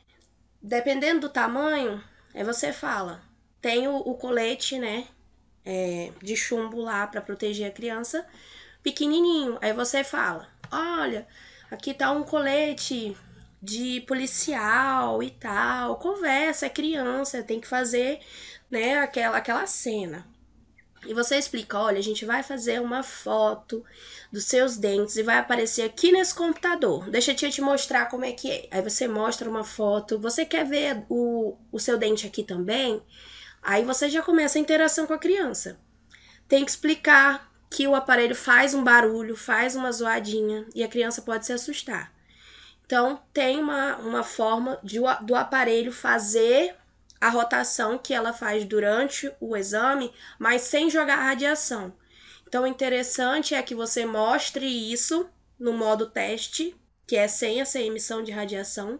Dependendo do tamanho, aí você fala. Tem o, o colete, né? é, de chumbo lá para proteger a criança, pequenininho. Aí você fala: olha, aqui tá um colete de policial e tal. Conversa, é criança, tem que fazer né, aquela, aquela cena. E você explica: olha, a gente vai fazer uma foto dos seus dentes e vai aparecer aqui nesse computador. Deixa a tia te mostrar como é que é. Aí você mostra uma foto. Você quer ver o, o seu dente aqui também? Aí você já começa a interação com a criança. Tem que explicar que o aparelho faz um barulho, faz uma zoadinha e a criança pode se assustar. Então, tem uma, uma forma de, do aparelho fazer a rotação que ela faz durante o exame, mas sem jogar radiação. Então, o interessante é que você mostre isso no modo teste, que é sem essa emissão de radiação,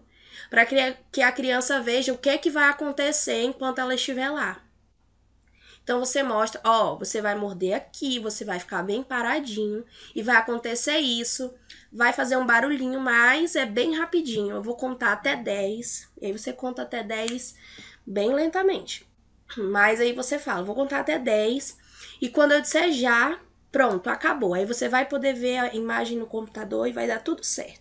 para que a criança veja o que é que vai acontecer enquanto ela estiver lá. Então você mostra, ó, você vai morder aqui, você vai ficar bem paradinho e vai acontecer isso, vai fazer um barulhinho, mas é bem rapidinho. Eu vou contar até 10, e aí você conta até 10 bem lentamente. Mas aí você fala, vou contar até 10, e quando eu disser já, pronto, acabou. Aí você vai poder ver a imagem no computador e vai dar tudo certo.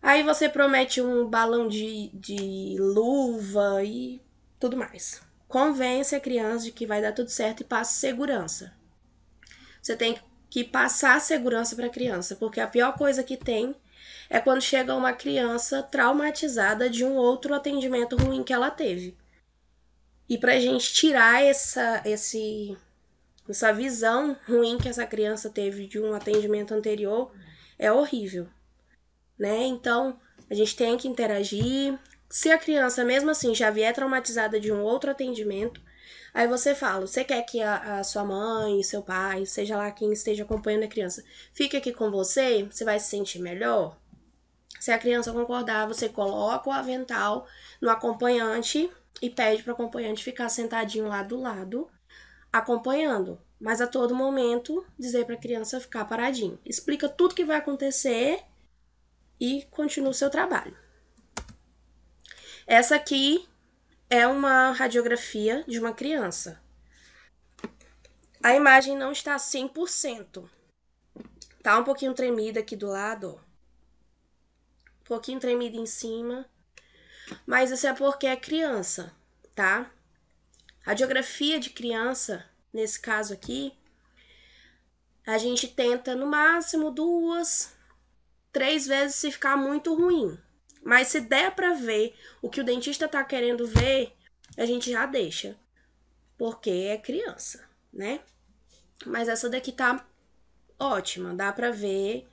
Aí você promete um balão de, de luva e tudo mais. Convence a criança de que vai dar tudo certo e passa segurança. Você tem que passar segurança para a criança, porque a pior coisa que tem é quando chega uma criança traumatizada de um outro atendimento ruim que ela teve. E para a gente tirar essa, esse, essa visão ruim que essa criança teve de um atendimento anterior, é horrível né? Então, a gente tem que interagir. Se a criança, mesmo assim, já vier traumatizada de um outro atendimento, aí você fala: você quer que a, a sua mãe, seu pai, seja lá quem esteja acompanhando a criança, fique aqui com você? Você vai se sentir melhor? Se a criança concordar, você coloca o avental no acompanhante e pede para o acompanhante ficar sentadinho lá do lado, acompanhando, mas a todo momento dizer para a criança ficar paradinho. Explica tudo que vai acontecer e continua o seu trabalho. Essa aqui é uma radiografia de uma criança. A imagem não está 100%. Tá um pouquinho tremida aqui do lado, ó. Um pouquinho tremida em cima. Mas isso é porque é criança, tá? Radiografia de criança, nesse caso aqui, a gente tenta no máximo duas, três vezes se ficar muito ruim. Mas se der para ver o que o dentista está querendo ver, a gente já deixa. Porque é criança, né? Mas essa daqui tá ótima, dá para ver,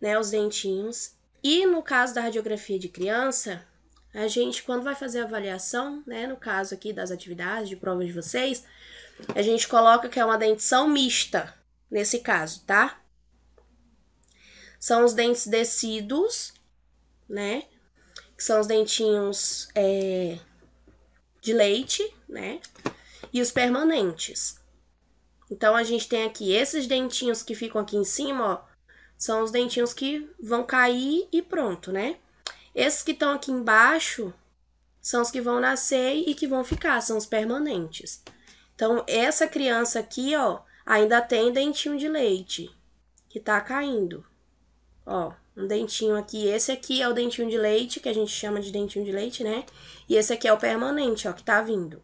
né, os dentinhos. E no caso da radiografia de criança, a gente quando vai fazer a avaliação, né, no caso aqui das atividades de prova de vocês, a gente coloca que é uma dentição mista nesse caso, tá? são os dentes descidos, né? Que são os dentinhos é, de leite, né? E os permanentes. Então, a gente tem aqui esses dentinhos que ficam aqui em cima, ó. São os dentinhos que vão cair e pronto, né? Esses que estão aqui embaixo são os que vão nascer e que vão ficar, são os permanentes. Então, essa criança aqui, ó, ainda tem dentinho de leite que tá caindo. Ó, um dentinho aqui. Esse aqui é o dentinho de leite, que a gente chama de dentinho de leite, né? E esse aqui é o permanente, ó, que tá vindo.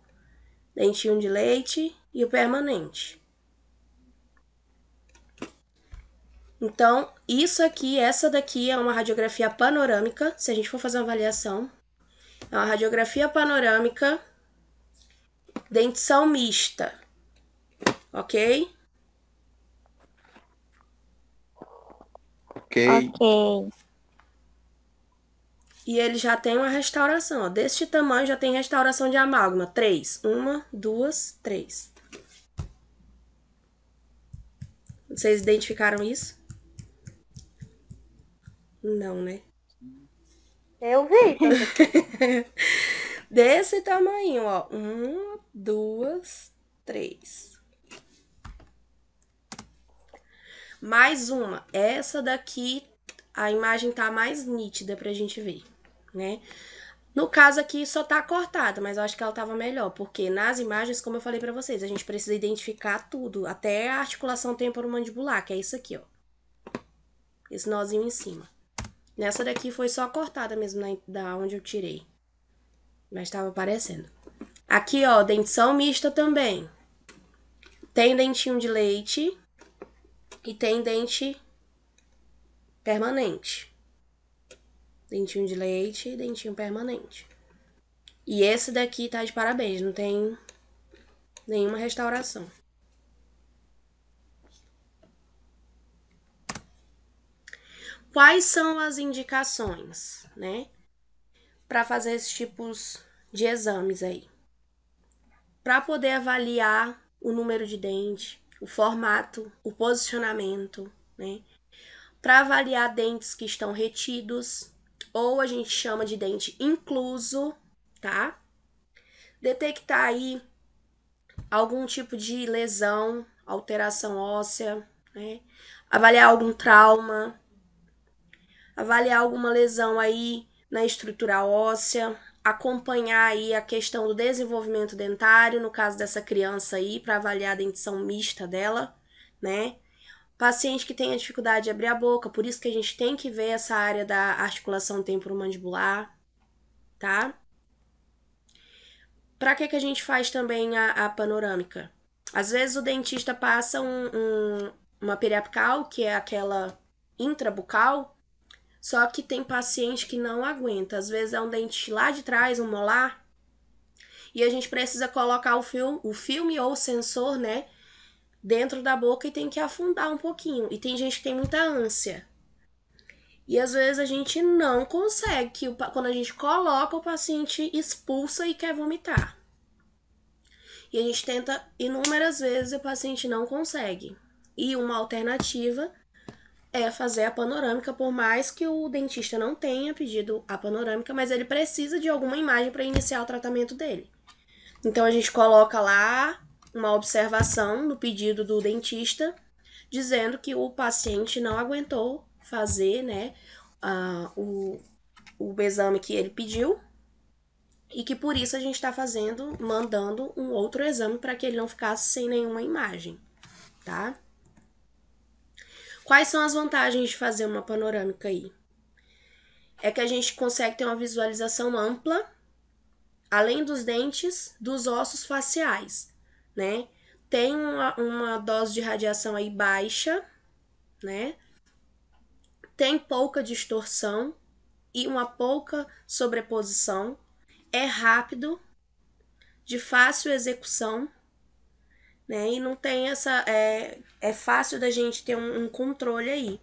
Dentinho de leite e o permanente. Então, isso aqui, essa daqui é uma radiografia panorâmica, se a gente for fazer uma avaliação. É uma radiografia panorâmica, dentição mista, ok? Ok. Ok. E ele já tem uma restauração, ó. Deste tamanho já tem restauração de amálgama. Três. Uma, duas, três. Vocês identificaram isso? Não, né? Eu vi. Desse tamanho, ó. Uma, duas, três. Mais uma, essa daqui a imagem tá mais nítida pra gente ver, né? No caso aqui só tá cortada, mas eu acho que ela tava melhor, porque nas imagens, como eu falei para vocês, a gente precisa identificar tudo, até a articulação temporomandibular, que é isso aqui, ó. Esse nozinho em cima. Nessa daqui foi só cortada mesmo na, né, da onde eu tirei. Mas tava aparecendo. Aqui, ó, dentição mista também. Tem dentinho de leite, e tem dente permanente. Dentinho de leite e dentinho permanente. E esse daqui tá de parabéns, não tem nenhuma restauração. Quais são as indicações, né? Para fazer esses tipos de exames aí. Para poder avaliar o número de dente, o formato, o posicionamento, né? Para avaliar dentes que estão retidos, ou a gente chama de dente incluso, tá? Detectar aí algum tipo de lesão, alteração óssea, né? Avaliar algum trauma, avaliar alguma lesão aí na estrutura óssea, acompanhar aí a questão do desenvolvimento dentário, no caso dessa criança aí, para avaliar a dentição mista dela, né? Paciente que tenha dificuldade de abrir a boca, por isso que a gente tem que ver essa área da articulação temporomandibular, tá? Para que, que a gente faz também a, a panorâmica? Às vezes o dentista passa um, um, uma periapical, que é aquela intrabucal, só que tem paciente que não aguenta. Às vezes é um dente lá de trás, um molar, e a gente precisa colocar o filme, o filme ou o sensor, né, dentro da boca e tem que afundar um pouquinho. E tem gente que tem muita ânsia. E às vezes a gente não consegue, que quando a gente coloca, o paciente expulsa e quer vomitar. E a gente tenta inúmeras vezes e o paciente não consegue. E uma alternativa é fazer a panorâmica, por mais que o dentista não tenha pedido a panorâmica, mas ele precisa de alguma imagem para iniciar o tratamento dele. Então a gente coloca lá uma observação no pedido do dentista, dizendo que o paciente não aguentou fazer né, a, o, o exame que ele pediu e que por isso a gente está fazendo, mandando um outro exame para que ele não ficasse sem nenhuma imagem, tá? Quais são as vantagens de fazer uma panorâmica aí? É que a gente consegue ter uma visualização ampla, além dos dentes, dos ossos faciais, né? Tem uma, uma dose de radiação aí baixa, né? Tem pouca distorção e uma pouca sobreposição. É rápido, de fácil execução né? E não tem essa. É, é fácil da gente ter um, um controle aí.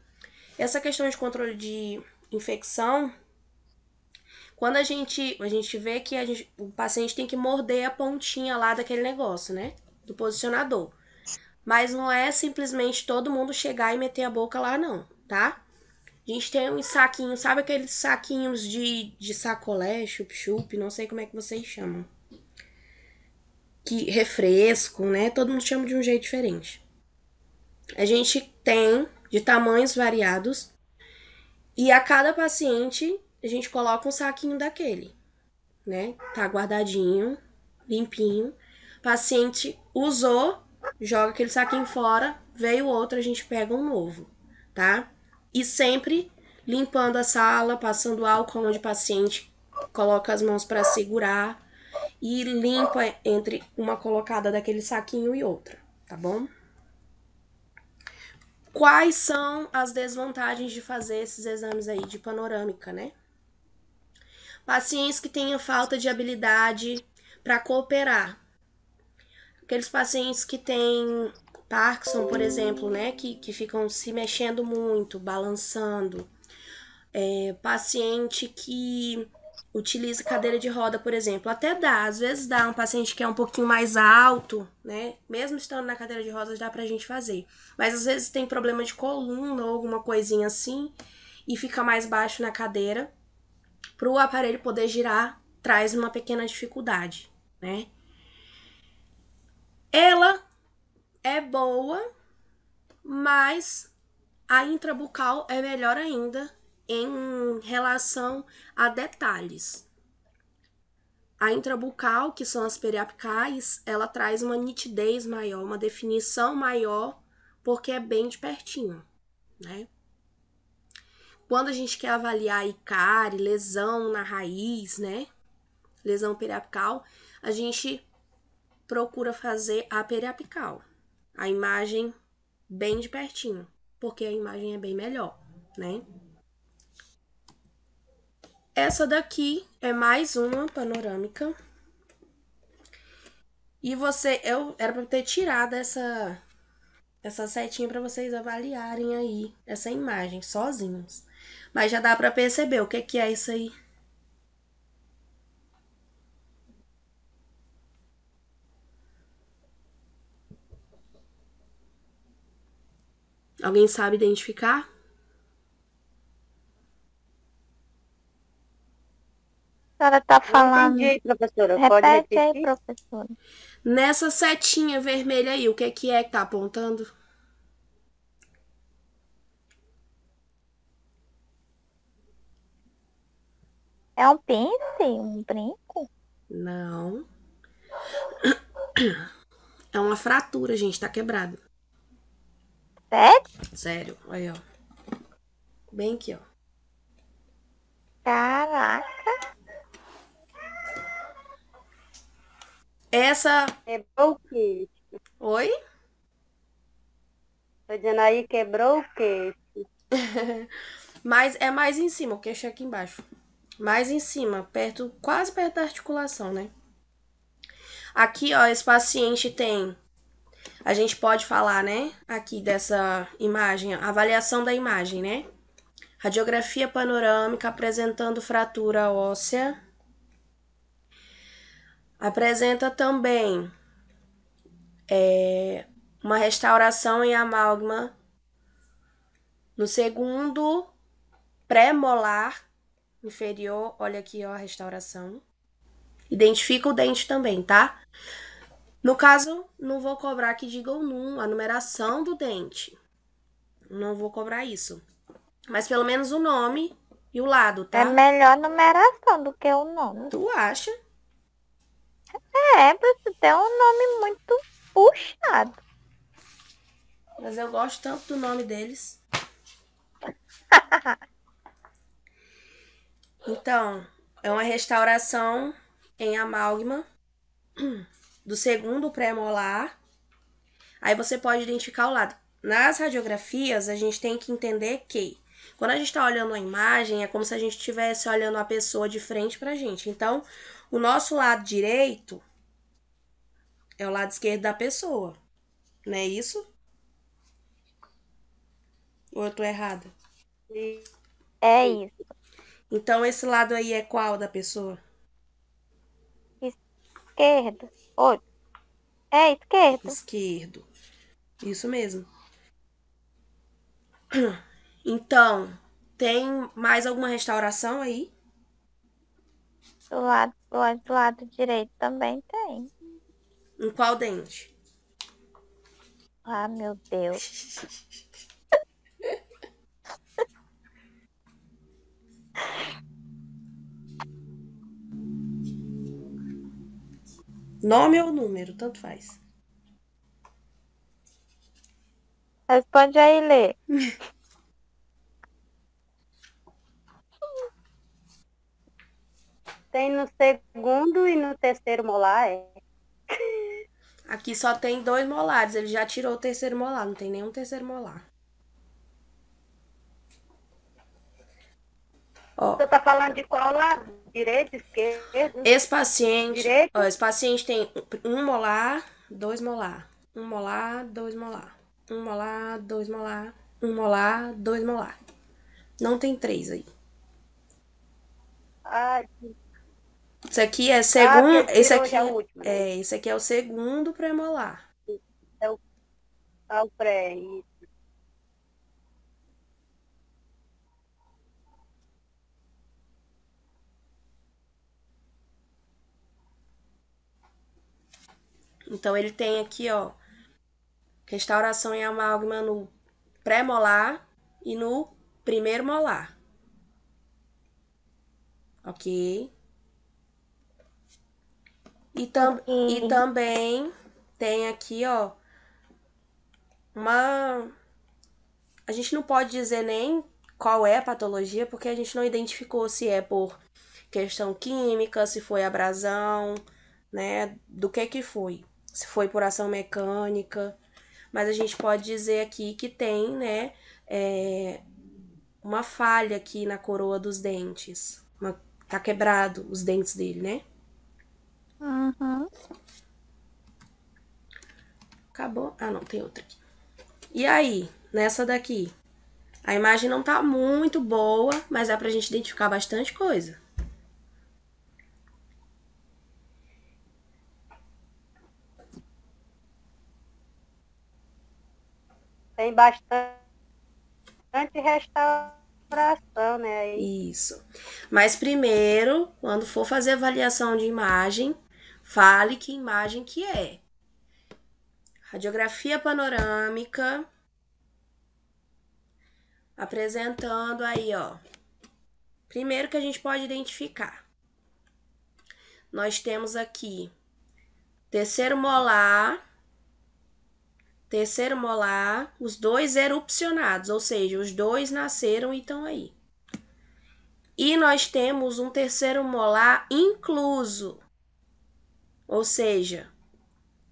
Essa questão de controle de infecção, quando a gente, a gente vê que a gente, o paciente tem que morder a pontinha lá daquele negócio, né? Do posicionador. Mas não é simplesmente todo mundo chegar e meter a boca lá, não, tá? A gente tem uns saquinhos, sabe aqueles saquinhos de, de sacolé, chup-chup, não sei como é que vocês chamam que refresco, né? Todo mundo chama de um jeito diferente. A gente tem de tamanhos variados e a cada paciente a gente coloca um saquinho daquele, né? Tá guardadinho, limpinho. paciente usou, joga aquele saquinho fora, veio outro, a gente pega um novo, tá? E sempre limpando a sala, passando álcool onde o paciente coloca as mãos para segurar, e limpa entre uma colocada daquele saquinho e outra, tá bom? Quais são as desvantagens de fazer esses exames aí de panorâmica, né? Pacientes que tenham falta de habilidade para cooperar. Aqueles pacientes que têm Parkinson, por exemplo, né? Que, que ficam se mexendo muito, balançando. É, paciente que utiliza cadeira de roda, por exemplo. Até dá, às vezes dá, um paciente que é um pouquinho mais alto, né? Mesmo estando na cadeira de rodas, dá pra gente fazer. Mas às vezes tem problema de coluna ou alguma coisinha assim, e fica mais baixo na cadeira. Para o aparelho poder girar, traz uma pequena dificuldade, né? Ela é boa, mas a intrabucal é melhor ainda em relação a detalhes. A intrabucal, que são as periapicais, ela traz uma nitidez maior, uma definição maior, porque é bem de pertinho, né? Quando a gente quer avaliar icare, lesão na raiz, né? Lesão periapical, a gente procura fazer a periapical, a imagem bem de pertinho, porque a imagem é bem melhor, né? Essa daqui é mais uma panorâmica. E você, eu era pra ter tirado essa, essa setinha para vocês avaliarem aí essa imagem sozinhos. Mas já dá para perceber o que, que é isso aí. Alguém sabe identificar? senhora está falando? Entendi, professora. Repete Pode repetir? aí, professora. Nessa setinha vermelha aí, o que é que é que tá apontando? É um pence? Um brinco? Não. É uma fratura, gente. Tá quebrado. Sério? Sério. Aí, ó. Bem aqui, ó. Caraca. Essa. Quebrou o queixo. Oi? Tô dizendo aí, quebrou o queixo. Mas é mais em cima, o queixo é aqui embaixo. Mais em cima, perto, quase perto da articulação, né? Aqui, ó, esse paciente tem. A gente pode falar, né? Aqui dessa imagem, avaliação da imagem, né? Radiografia panorâmica apresentando fratura óssea Apresenta também é, uma restauração em amálgama no segundo pré-molar inferior. Olha aqui, ó, a restauração. Identifica o dente também, tá? No caso, não vou cobrar que diga o num, a numeração do dente. Não vou cobrar isso. Mas pelo menos o nome e o lado, tá? É melhor numeração do que o nome. Tu acha? É, você tem um nome muito puxado. Mas eu gosto tanto do nome deles. então, é uma restauração em amálgama do segundo pré-molar. Aí você pode identificar o lado. Nas radiografias, a gente tem que entender que quando a gente está olhando a imagem, é como se a gente estivesse olhando a pessoa de frente para a gente. Então, o nosso lado direito é o lado esquerdo da pessoa, não é isso? Ou eu tô errada? É isso. Então esse lado aí é qual da pessoa? Esquerdo. Ou... É esquerdo. Esquerdo. Isso mesmo. Então, tem mais alguma restauração aí? Do lado lado, do lado direito também tem. Em qual dente? Ah, meu Deus. Nome ou número, tanto faz. Responde aí, Lê. Tem no segundo e no terceiro molar, é. Aqui só tem dois molares, ele já tirou o terceiro molar, não tem nenhum terceiro molar. Você tá falando de qual lado? Direito, esquerdo? Esse paciente, Direito? Ó, esse paciente tem um molar, dois molar, um molar, dois molar, um molar, dois molar, um molar, dois molar. Não tem três aí. Ah, isso aqui é ah, segundo. Ah, esse aqui é, o último. É, né? é, esse aqui é o segundo premolar. É o, é o pré. Então ele tem aqui, ó, restauração e amálgama no pré-molar e no primeiro molar. OK? E, tam e uhum. também tem aqui, ó, uma. A gente não pode dizer nem qual é a patologia, porque a gente não identificou se é por questão química, se foi abrasão, né? Do que que foi? Se foi por ação mecânica. Mas a gente pode dizer aqui que tem, né? É, uma falha aqui na coroa dos dentes. Uma, tá quebrado os dentes dele, né? Acabou. Ah, não, tem outra aqui. E aí, nessa daqui, a imagem não tá muito boa, mas dá pra gente identificar bastante coisa. Tem bastante restauração, né? Isso. Mas primeiro, quando for fazer avaliação de imagem, Fale que imagem que é. Radiografia panorâmica apresentando aí, ó. Primeiro que a gente pode identificar. Nós temos aqui terceiro molar, terceiro molar, os dois erupcionados, ou seja, os dois nasceram e estão aí. E nós temos um terceiro molar incluso, ou seja,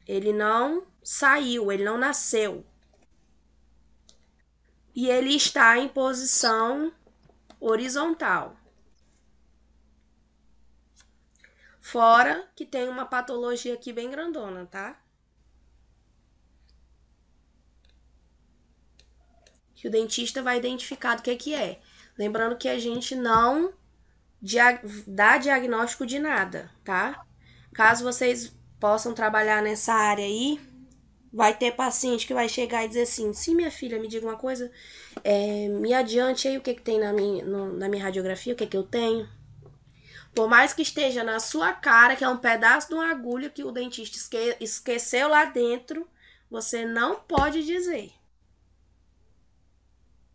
ele não saiu, ele não nasceu. E ele está em posição horizontal. Fora que tem uma patologia aqui bem grandona, tá? Que o dentista vai identificar do que, que é. Lembrando que a gente não dia dá diagnóstico de nada, tá? Caso vocês possam trabalhar nessa área aí, vai ter paciente que vai chegar e dizer assim: sim, minha filha, me diga uma coisa, é, me adiante aí o que, que tem na minha, no, na minha radiografia, o que, que eu tenho. Por mais que esteja na sua cara, que é um pedaço de uma agulha que o dentista esque esqueceu lá dentro, você não pode dizer.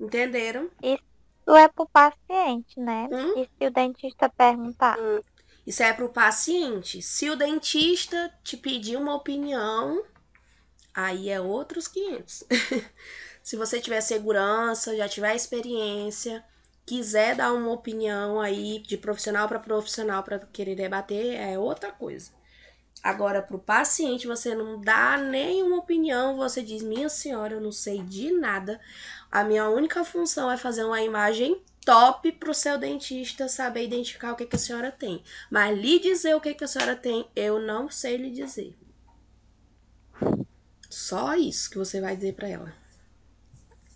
Entenderam? Isso é pro paciente, né? Hum? E se o dentista perguntar? Hum. Isso é para o paciente. Se o dentista te pedir uma opinião, aí é outros 500. Se você tiver segurança, já tiver experiência, quiser dar uma opinião aí de profissional para profissional para querer debater, é outra coisa. Agora, para o paciente, você não dá nenhuma opinião, você diz: Minha senhora, eu não sei de nada, a minha única função é fazer uma imagem top pro seu dentista saber identificar o que, que a senhora tem. Mas lhe dizer o que, que a senhora tem, eu não sei lhe dizer. Só isso que você vai dizer para ela.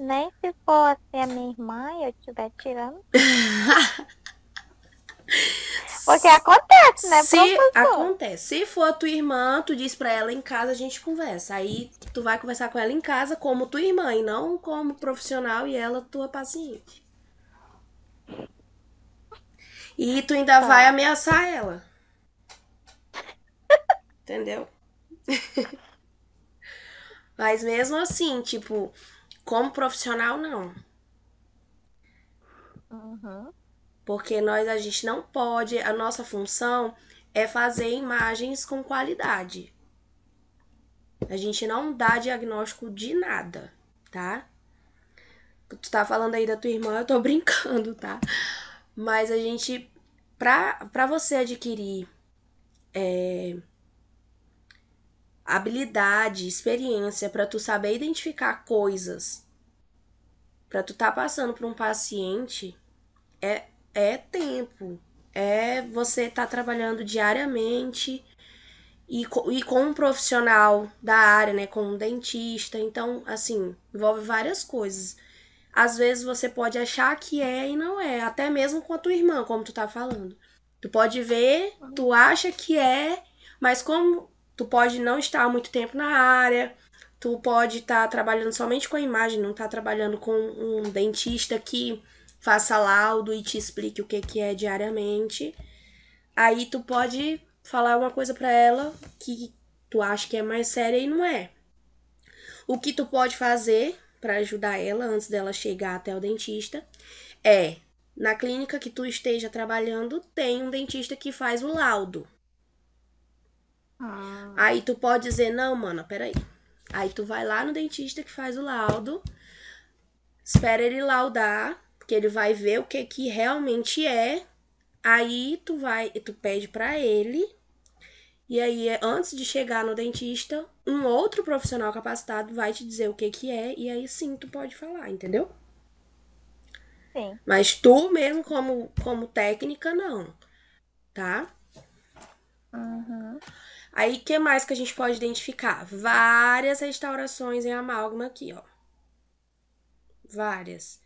Nem se fosse a minha irmã eu estiver tirando. Porque acontece, né? Se acontece. Se for a tua irmã, tu diz pra ela em casa, a gente conversa. Aí tu vai conversar com ela em casa como tua irmã e não como profissional e ela tua paciente. E tu ainda tá. vai ameaçar ela. Entendeu? Mas mesmo assim, tipo, como profissional, não. Uhum. Porque nós, a gente não pode, a nossa função é fazer imagens com qualidade. A gente não dá diagnóstico de nada, tá? Tu tá falando aí da tua irmã, eu tô brincando, tá? Mas a gente. Pra, pra você adquirir é, habilidade, experiência, para tu saber identificar coisas, para tu tá passando pra um paciente, é, é tempo. É você tá trabalhando diariamente e, e com um profissional da área, né? Com um dentista. Então, assim, envolve várias coisas às vezes você pode achar que é e não é, até mesmo com a tua irmã, como tu tá falando. Tu pode ver, tu acha que é, mas como tu pode não estar muito tempo na área, tu pode estar tá trabalhando somente com a imagem, não tá trabalhando com um dentista que faça laudo e te explique o que que é diariamente. Aí tu pode falar uma coisa para ela que tu acha que é mais séria e não é. O que tu pode fazer para ajudar ela antes dela chegar até o dentista é: na clínica que tu esteja trabalhando, tem um dentista que faz o laudo. Ah. Aí tu pode dizer: não, mana, peraí. Aí tu vai lá no dentista que faz o laudo, espera ele laudar, que ele vai ver o que, que realmente é. Aí tu vai, tu pede para ele e aí, é, antes de chegar no dentista, um outro profissional capacitado vai te dizer o que que é e aí sim tu pode falar, entendeu? Sim. Mas tu mesmo como como técnica não, tá? Uhum. Aí, que mais que a gente pode identificar? Várias restaurações em amálgama aqui, ó. Várias.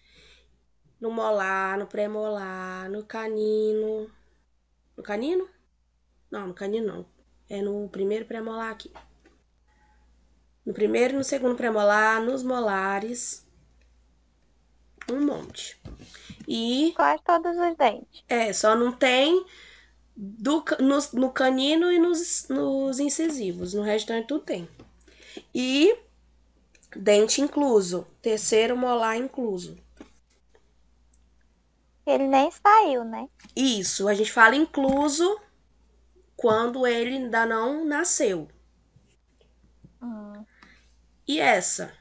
No molar, no premolar, no canino. No canino? Não, no canino não. É no primeiro premolar aqui. No primeiro e no segundo premolar, nos molares. Um monte. E. Quase todos os dentes. É, só não tem do, no, no canino e nos, nos incisivos. No restante tudo tem. E dente incluso. Terceiro molar incluso. Ele nem saiu, né? Isso, a gente fala incluso quando ele ainda não nasceu. E essa?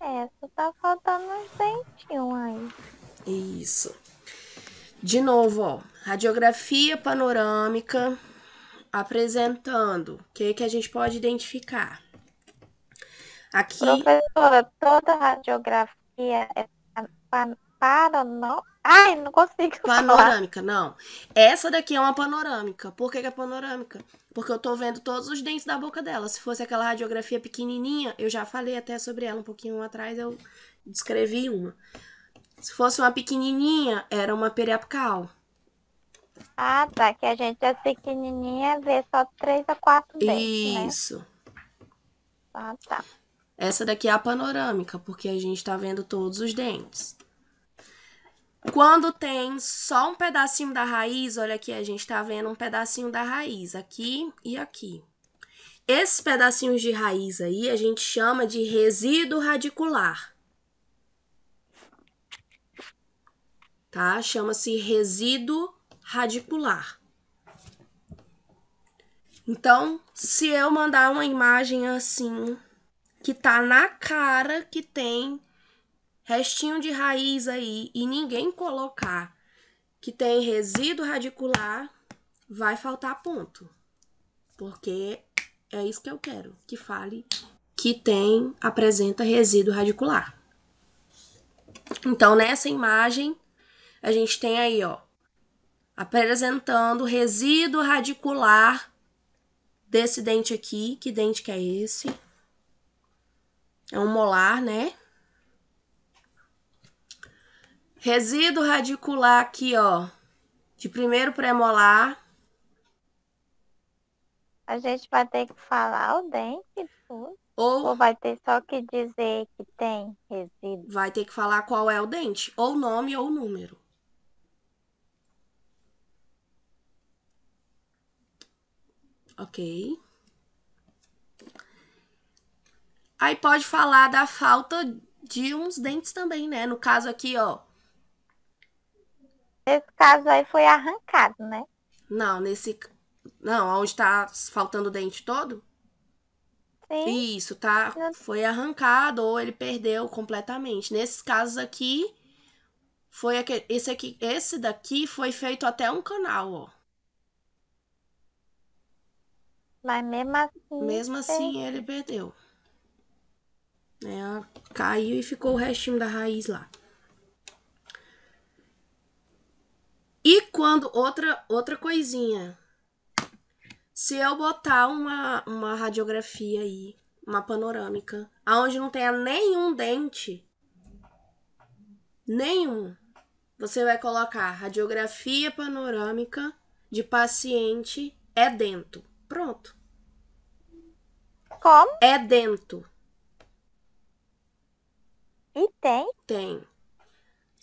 Essa tá faltando uns dentinhos aí. Isso. De novo, ó, radiografia panorâmica apresentando. O que, que a gente pode identificar? Aqui. Professora, toda radiografia é para não. Ai, não consigo Panorâmica, falar. não. Essa daqui é uma panorâmica. Por que, que, é panorâmica? Porque eu tô vendo todos os dentes da boca dela. Se fosse aquela radiografia pequenininha, eu já falei até sobre ela um pouquinho atrás, eu descrevi uma. Se fosse uma pequenininha, era uma periapical. Ah, tá. Que a gente, as é pequenininha vê só três a quatro dentes, né? Isso. Né? Ah, tá. Essa daqui é a panorâmica, porque a gente tá vendo todos os dentes. Quando tem só um pedacinho da raiz, olha aqui, a gente tá vendo um pedacinho da raiz aqui e aqui. Esses pedacinhos de raiz aí a gente chama de resíduo radicular. Tá? Chama-se resíduo radicular. Então, se eu mandar uma imagem assim, que tá na cara que tem restinho de raiz aí e ninguém colocar que tem resíduo radicular, vai faltar ponto. Porque é isso que eu quero, que fale que tem, apresenta resíduo radicular. Então, nessa imagem, a gente tem aí, ó, apresentando resíduo radicular desse dente aqui. Que dente que é esse? É um molar, né? Resíduo radicular aqui, ó, de primeiro premolar. A gente vai ter que falar o dente Ou, ou vai ter só que dizer que tem resíduo. Vai ter que falar qual é o dente, ou nome ou número. Ok. Aí pode falar da falta de uns dentes também, né? No caso aqui, ó, esse caso aí foi arrancado, né? Não, nesse. Não, onde tá faltando o dente todo? Sim. Isso, tá? Foi arrancado ou ele perdeu completamente. Nesses casos aqui, foi aquele, esse aqui, esse daqui foi feito até um canal, ó. Mas mesmo assim. Mesmo assim, perdeu. ele perdeu. É, caiu e ficou o restinho da raiz lá. E quando outra outra coisinha, se eu botar uma, uma radiografia aí, uma panorâmica, aonde não tenha nenhum dente, nenhum, você vai colocar radiografia panorâmica de paciente é dento. Pronto. Como? É dento. E tem? Tem.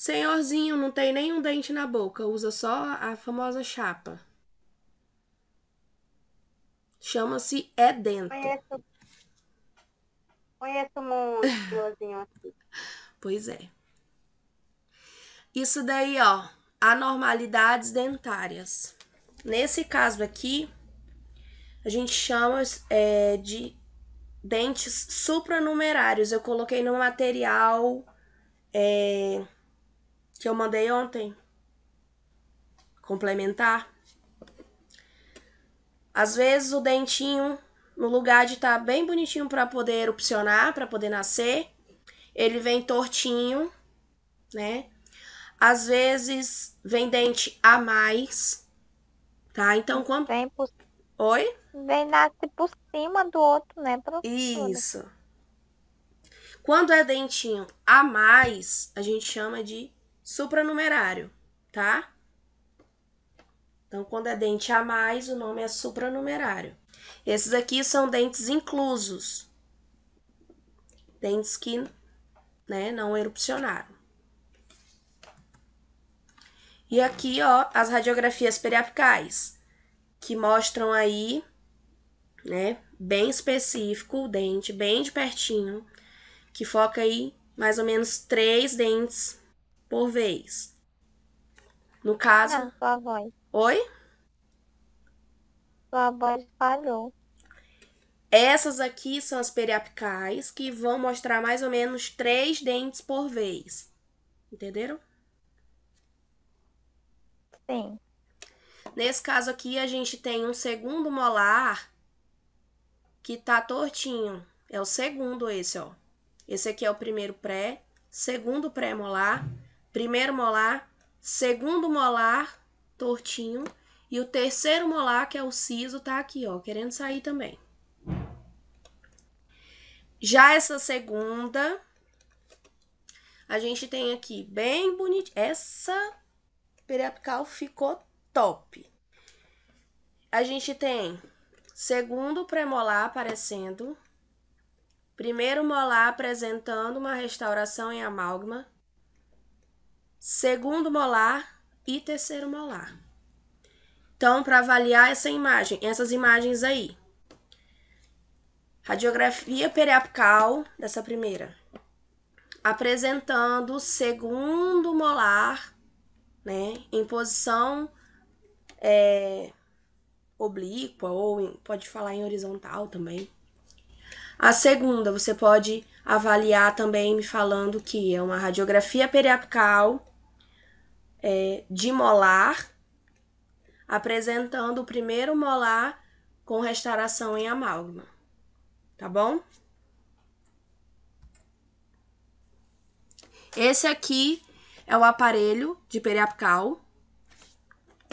Senhorzinho, não tem nenhum dente na boca, usa só a famosa chapa. Chama-se É Dentro. Conheço, Conheço muito senhorzinho assim. Pois é. Isso daí, ó, anormalidades dentárias. Nesse caso aqui, a gente chama é, de dentes supranumerários. Eu coloquei no material é, que eu mandei ontem. Complementar. Às vezes o dentinho, no lugar de estar tá bem bonitinho para poder opcionar, para poder nascer, ele vem tortinho, né? Às vezes vem dente a mais, tá? Então quando vem por... Oi? Vem nasce por cima do outro, né, professora? Isso. Quando é dentinho a mais, a gente chama de supranumerário, tá? Então, quando é dente a mais, o nome é supranumerário. Esses aqui são dentes inclusos. Dentes que né, não erupcionaram. E aqui, ó, as radiografias periapicais, que mostram aí, né, bem específico o dente, bem de pertinho, que foca aí mais ou menos três dentes por vez. No caso. Não, sua voz. Oi? Sua voz falhou. Essas aqui são as periapicais que vão mostrar mais ou menos três dentes por vez. Entenderam? Sim. Nesse caso aqui, a gente tem um segundo molar que tá tortinho. É o segundo esse, ó. Esse aqui é o primeiro pré, segundo pré-molar, primeiro molar, segundo molar tortinho e o terceiro molar, que é o siso, tá aqui, ó, querendo sair também. Já essa segunda, a gente tem aqui bem bonitinho. Essa periapical ficou top. A gente tem segundo premolar aparecendo, primeiro molar apresentando uma restauração em amálgama, segundo molar e terceiro molar. Então, para avaliar essa imagem, essas imagens aí. Radiografia periapical dessa primeira, apresentando o segundo molar, né, em posição é, oblíqua ou em, pode falar em horizontal também. A segunda, você pode avaliar também me falando que é uma radiografia periapical é, de molar, apresentando o primeiro molar com restauração em amálgama. Tá bom? Esse aqui é o aparelho de periapical,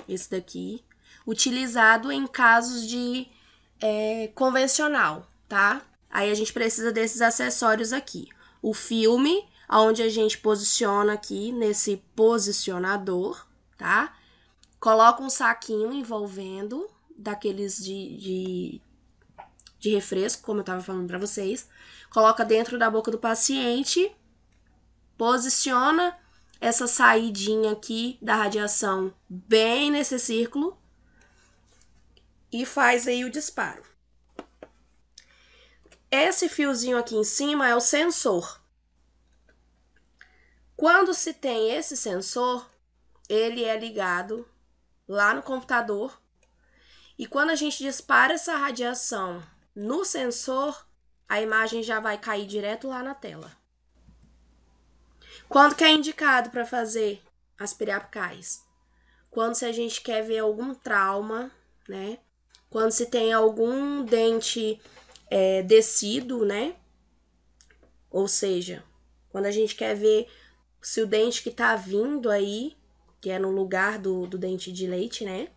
esse daqui, utilizado em casos de é, convencional, tá? Aí a gente precisa desses acessórios aqui. O filme aonde a gente posiciona aqui nesse posicionador, tá? Coloca um saquinho envolvendo daqueles de, de, de refresco, como eu estava falando para vocês. Coloca dentro da boca do paciente, posiciona essa saidinha aqui da radiação bem nesse círculo e faz aí o disparo. Esse fiozinho aqui em cima é o sensor. Quando se tem esse sensor, ele é ligado lá no computador. E quando a gente dispara essa radiação no sensor, a imagem já vai cair direto lá na tela. Quando que é indicado para fazer as periapicais? Quando se a gente quer ver algum trauma, né? Quando se tem algum dente é, descido, né? Ou seja, quando a gente quer ver se o dente que tá vindo aí, que é no lugar do, do dente de leite, né?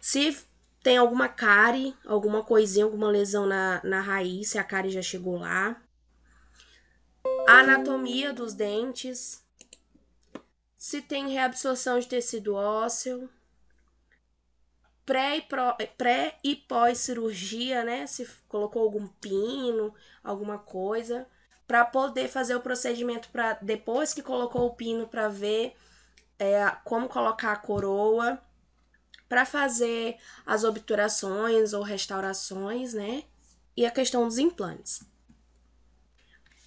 Se tem alguma cárie, alguma coisinha, alguma lesão na, na raiz, se a cárie já chegou lá. A anatomia dos dentes. Se tem reabsorção de tecido ósseo. Pré e, pró, pré e pós cirurgia, né? Se colocou algum pino, alguma coisa para poder fazer o procedimento para depois que colocou o pino para ver é, como colocar a coroa, para fazer as obturações ou restaurações, né? E a questão dos implantes.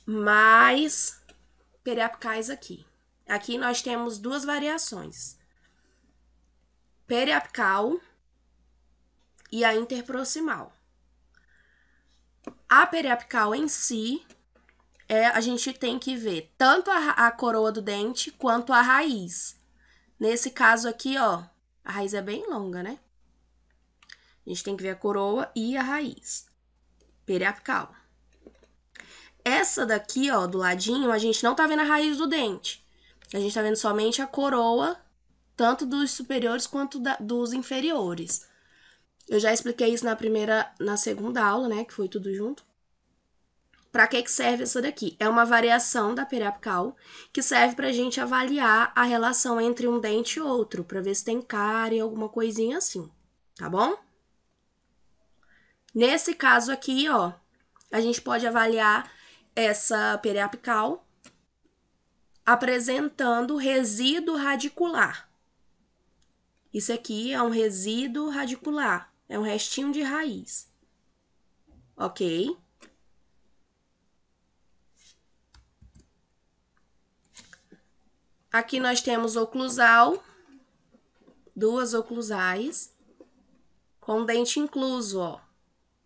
Mas periapicais aqui. Aqui nós temos duas variações: periapical e a interproximal. A periapical em si, é, a gente tem que ver tanto a, a coroa do dente quanto a raiz. Nesse caso aqui, ó, a raiz é bem longa, né? A gente tem que ver a coroa e a raiz periapical. Essa daqui, ó, do ladinho, a gente não tá vendo a raiz do dente. A gente tá vendo somente a coroa, tanto dos superiores quanto da, dos inferiores. Eu já expliquei isso na primeira, na segunda aula, né, que foi tudo junto. Para que, que serve essa daqui? É uma variação da periapical que serve para a gente avaliar a relação entre um dente e outro, para ver se tem cárie, alguma coisinha assim, tá bom? Nesse caso aqui, ó, a gente pode avaliar essa periapical apresentando resíduo radicular. Isso aqui é um resíduo radicular, é um restinho de raiz. Ok? Aqui nós temos oclusal, duas oclusais, com dente incluso, ó.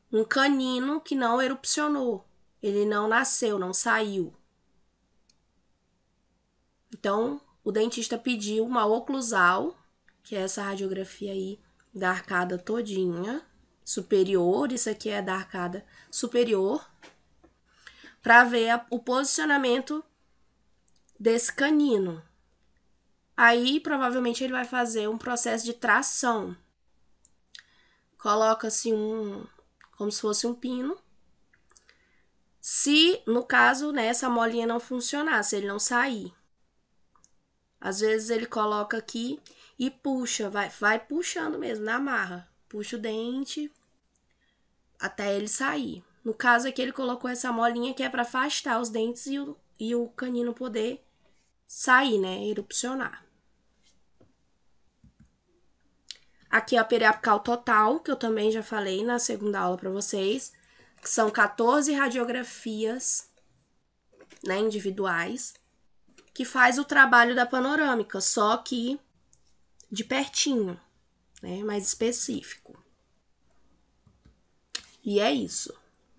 Um canino que não erupcionou, ele não nasceu, não saiu. Então, o dentista pediu uma oclusal, que é essa radiografia aí da arcada todinha, superior, isso aqui é da arcada superior, para ver a, o posicionamento desse canino. Aí provavelmente ele vai fazer um processo de tração. Coloca-se um como se fosse um pino. Se, no caso, né, essa molinha não funcionar, se ele não sair. Às vezes ele coloca aqui e puxa, vai, vai puxando mesmo, na marra. Puxa o dente até ele sair. No caso aqui, ele colocou essa molinha que é para afastar os dentes e o, e o canino poder sair, né? Erupcionar. Aqui é a periapical total, que eu também já falei na segunda aula para vocês, que são 14 radiografias né, individuais, que faz o trabalho da panorâmica, só que de pertinho, né, mais específico. E é isso.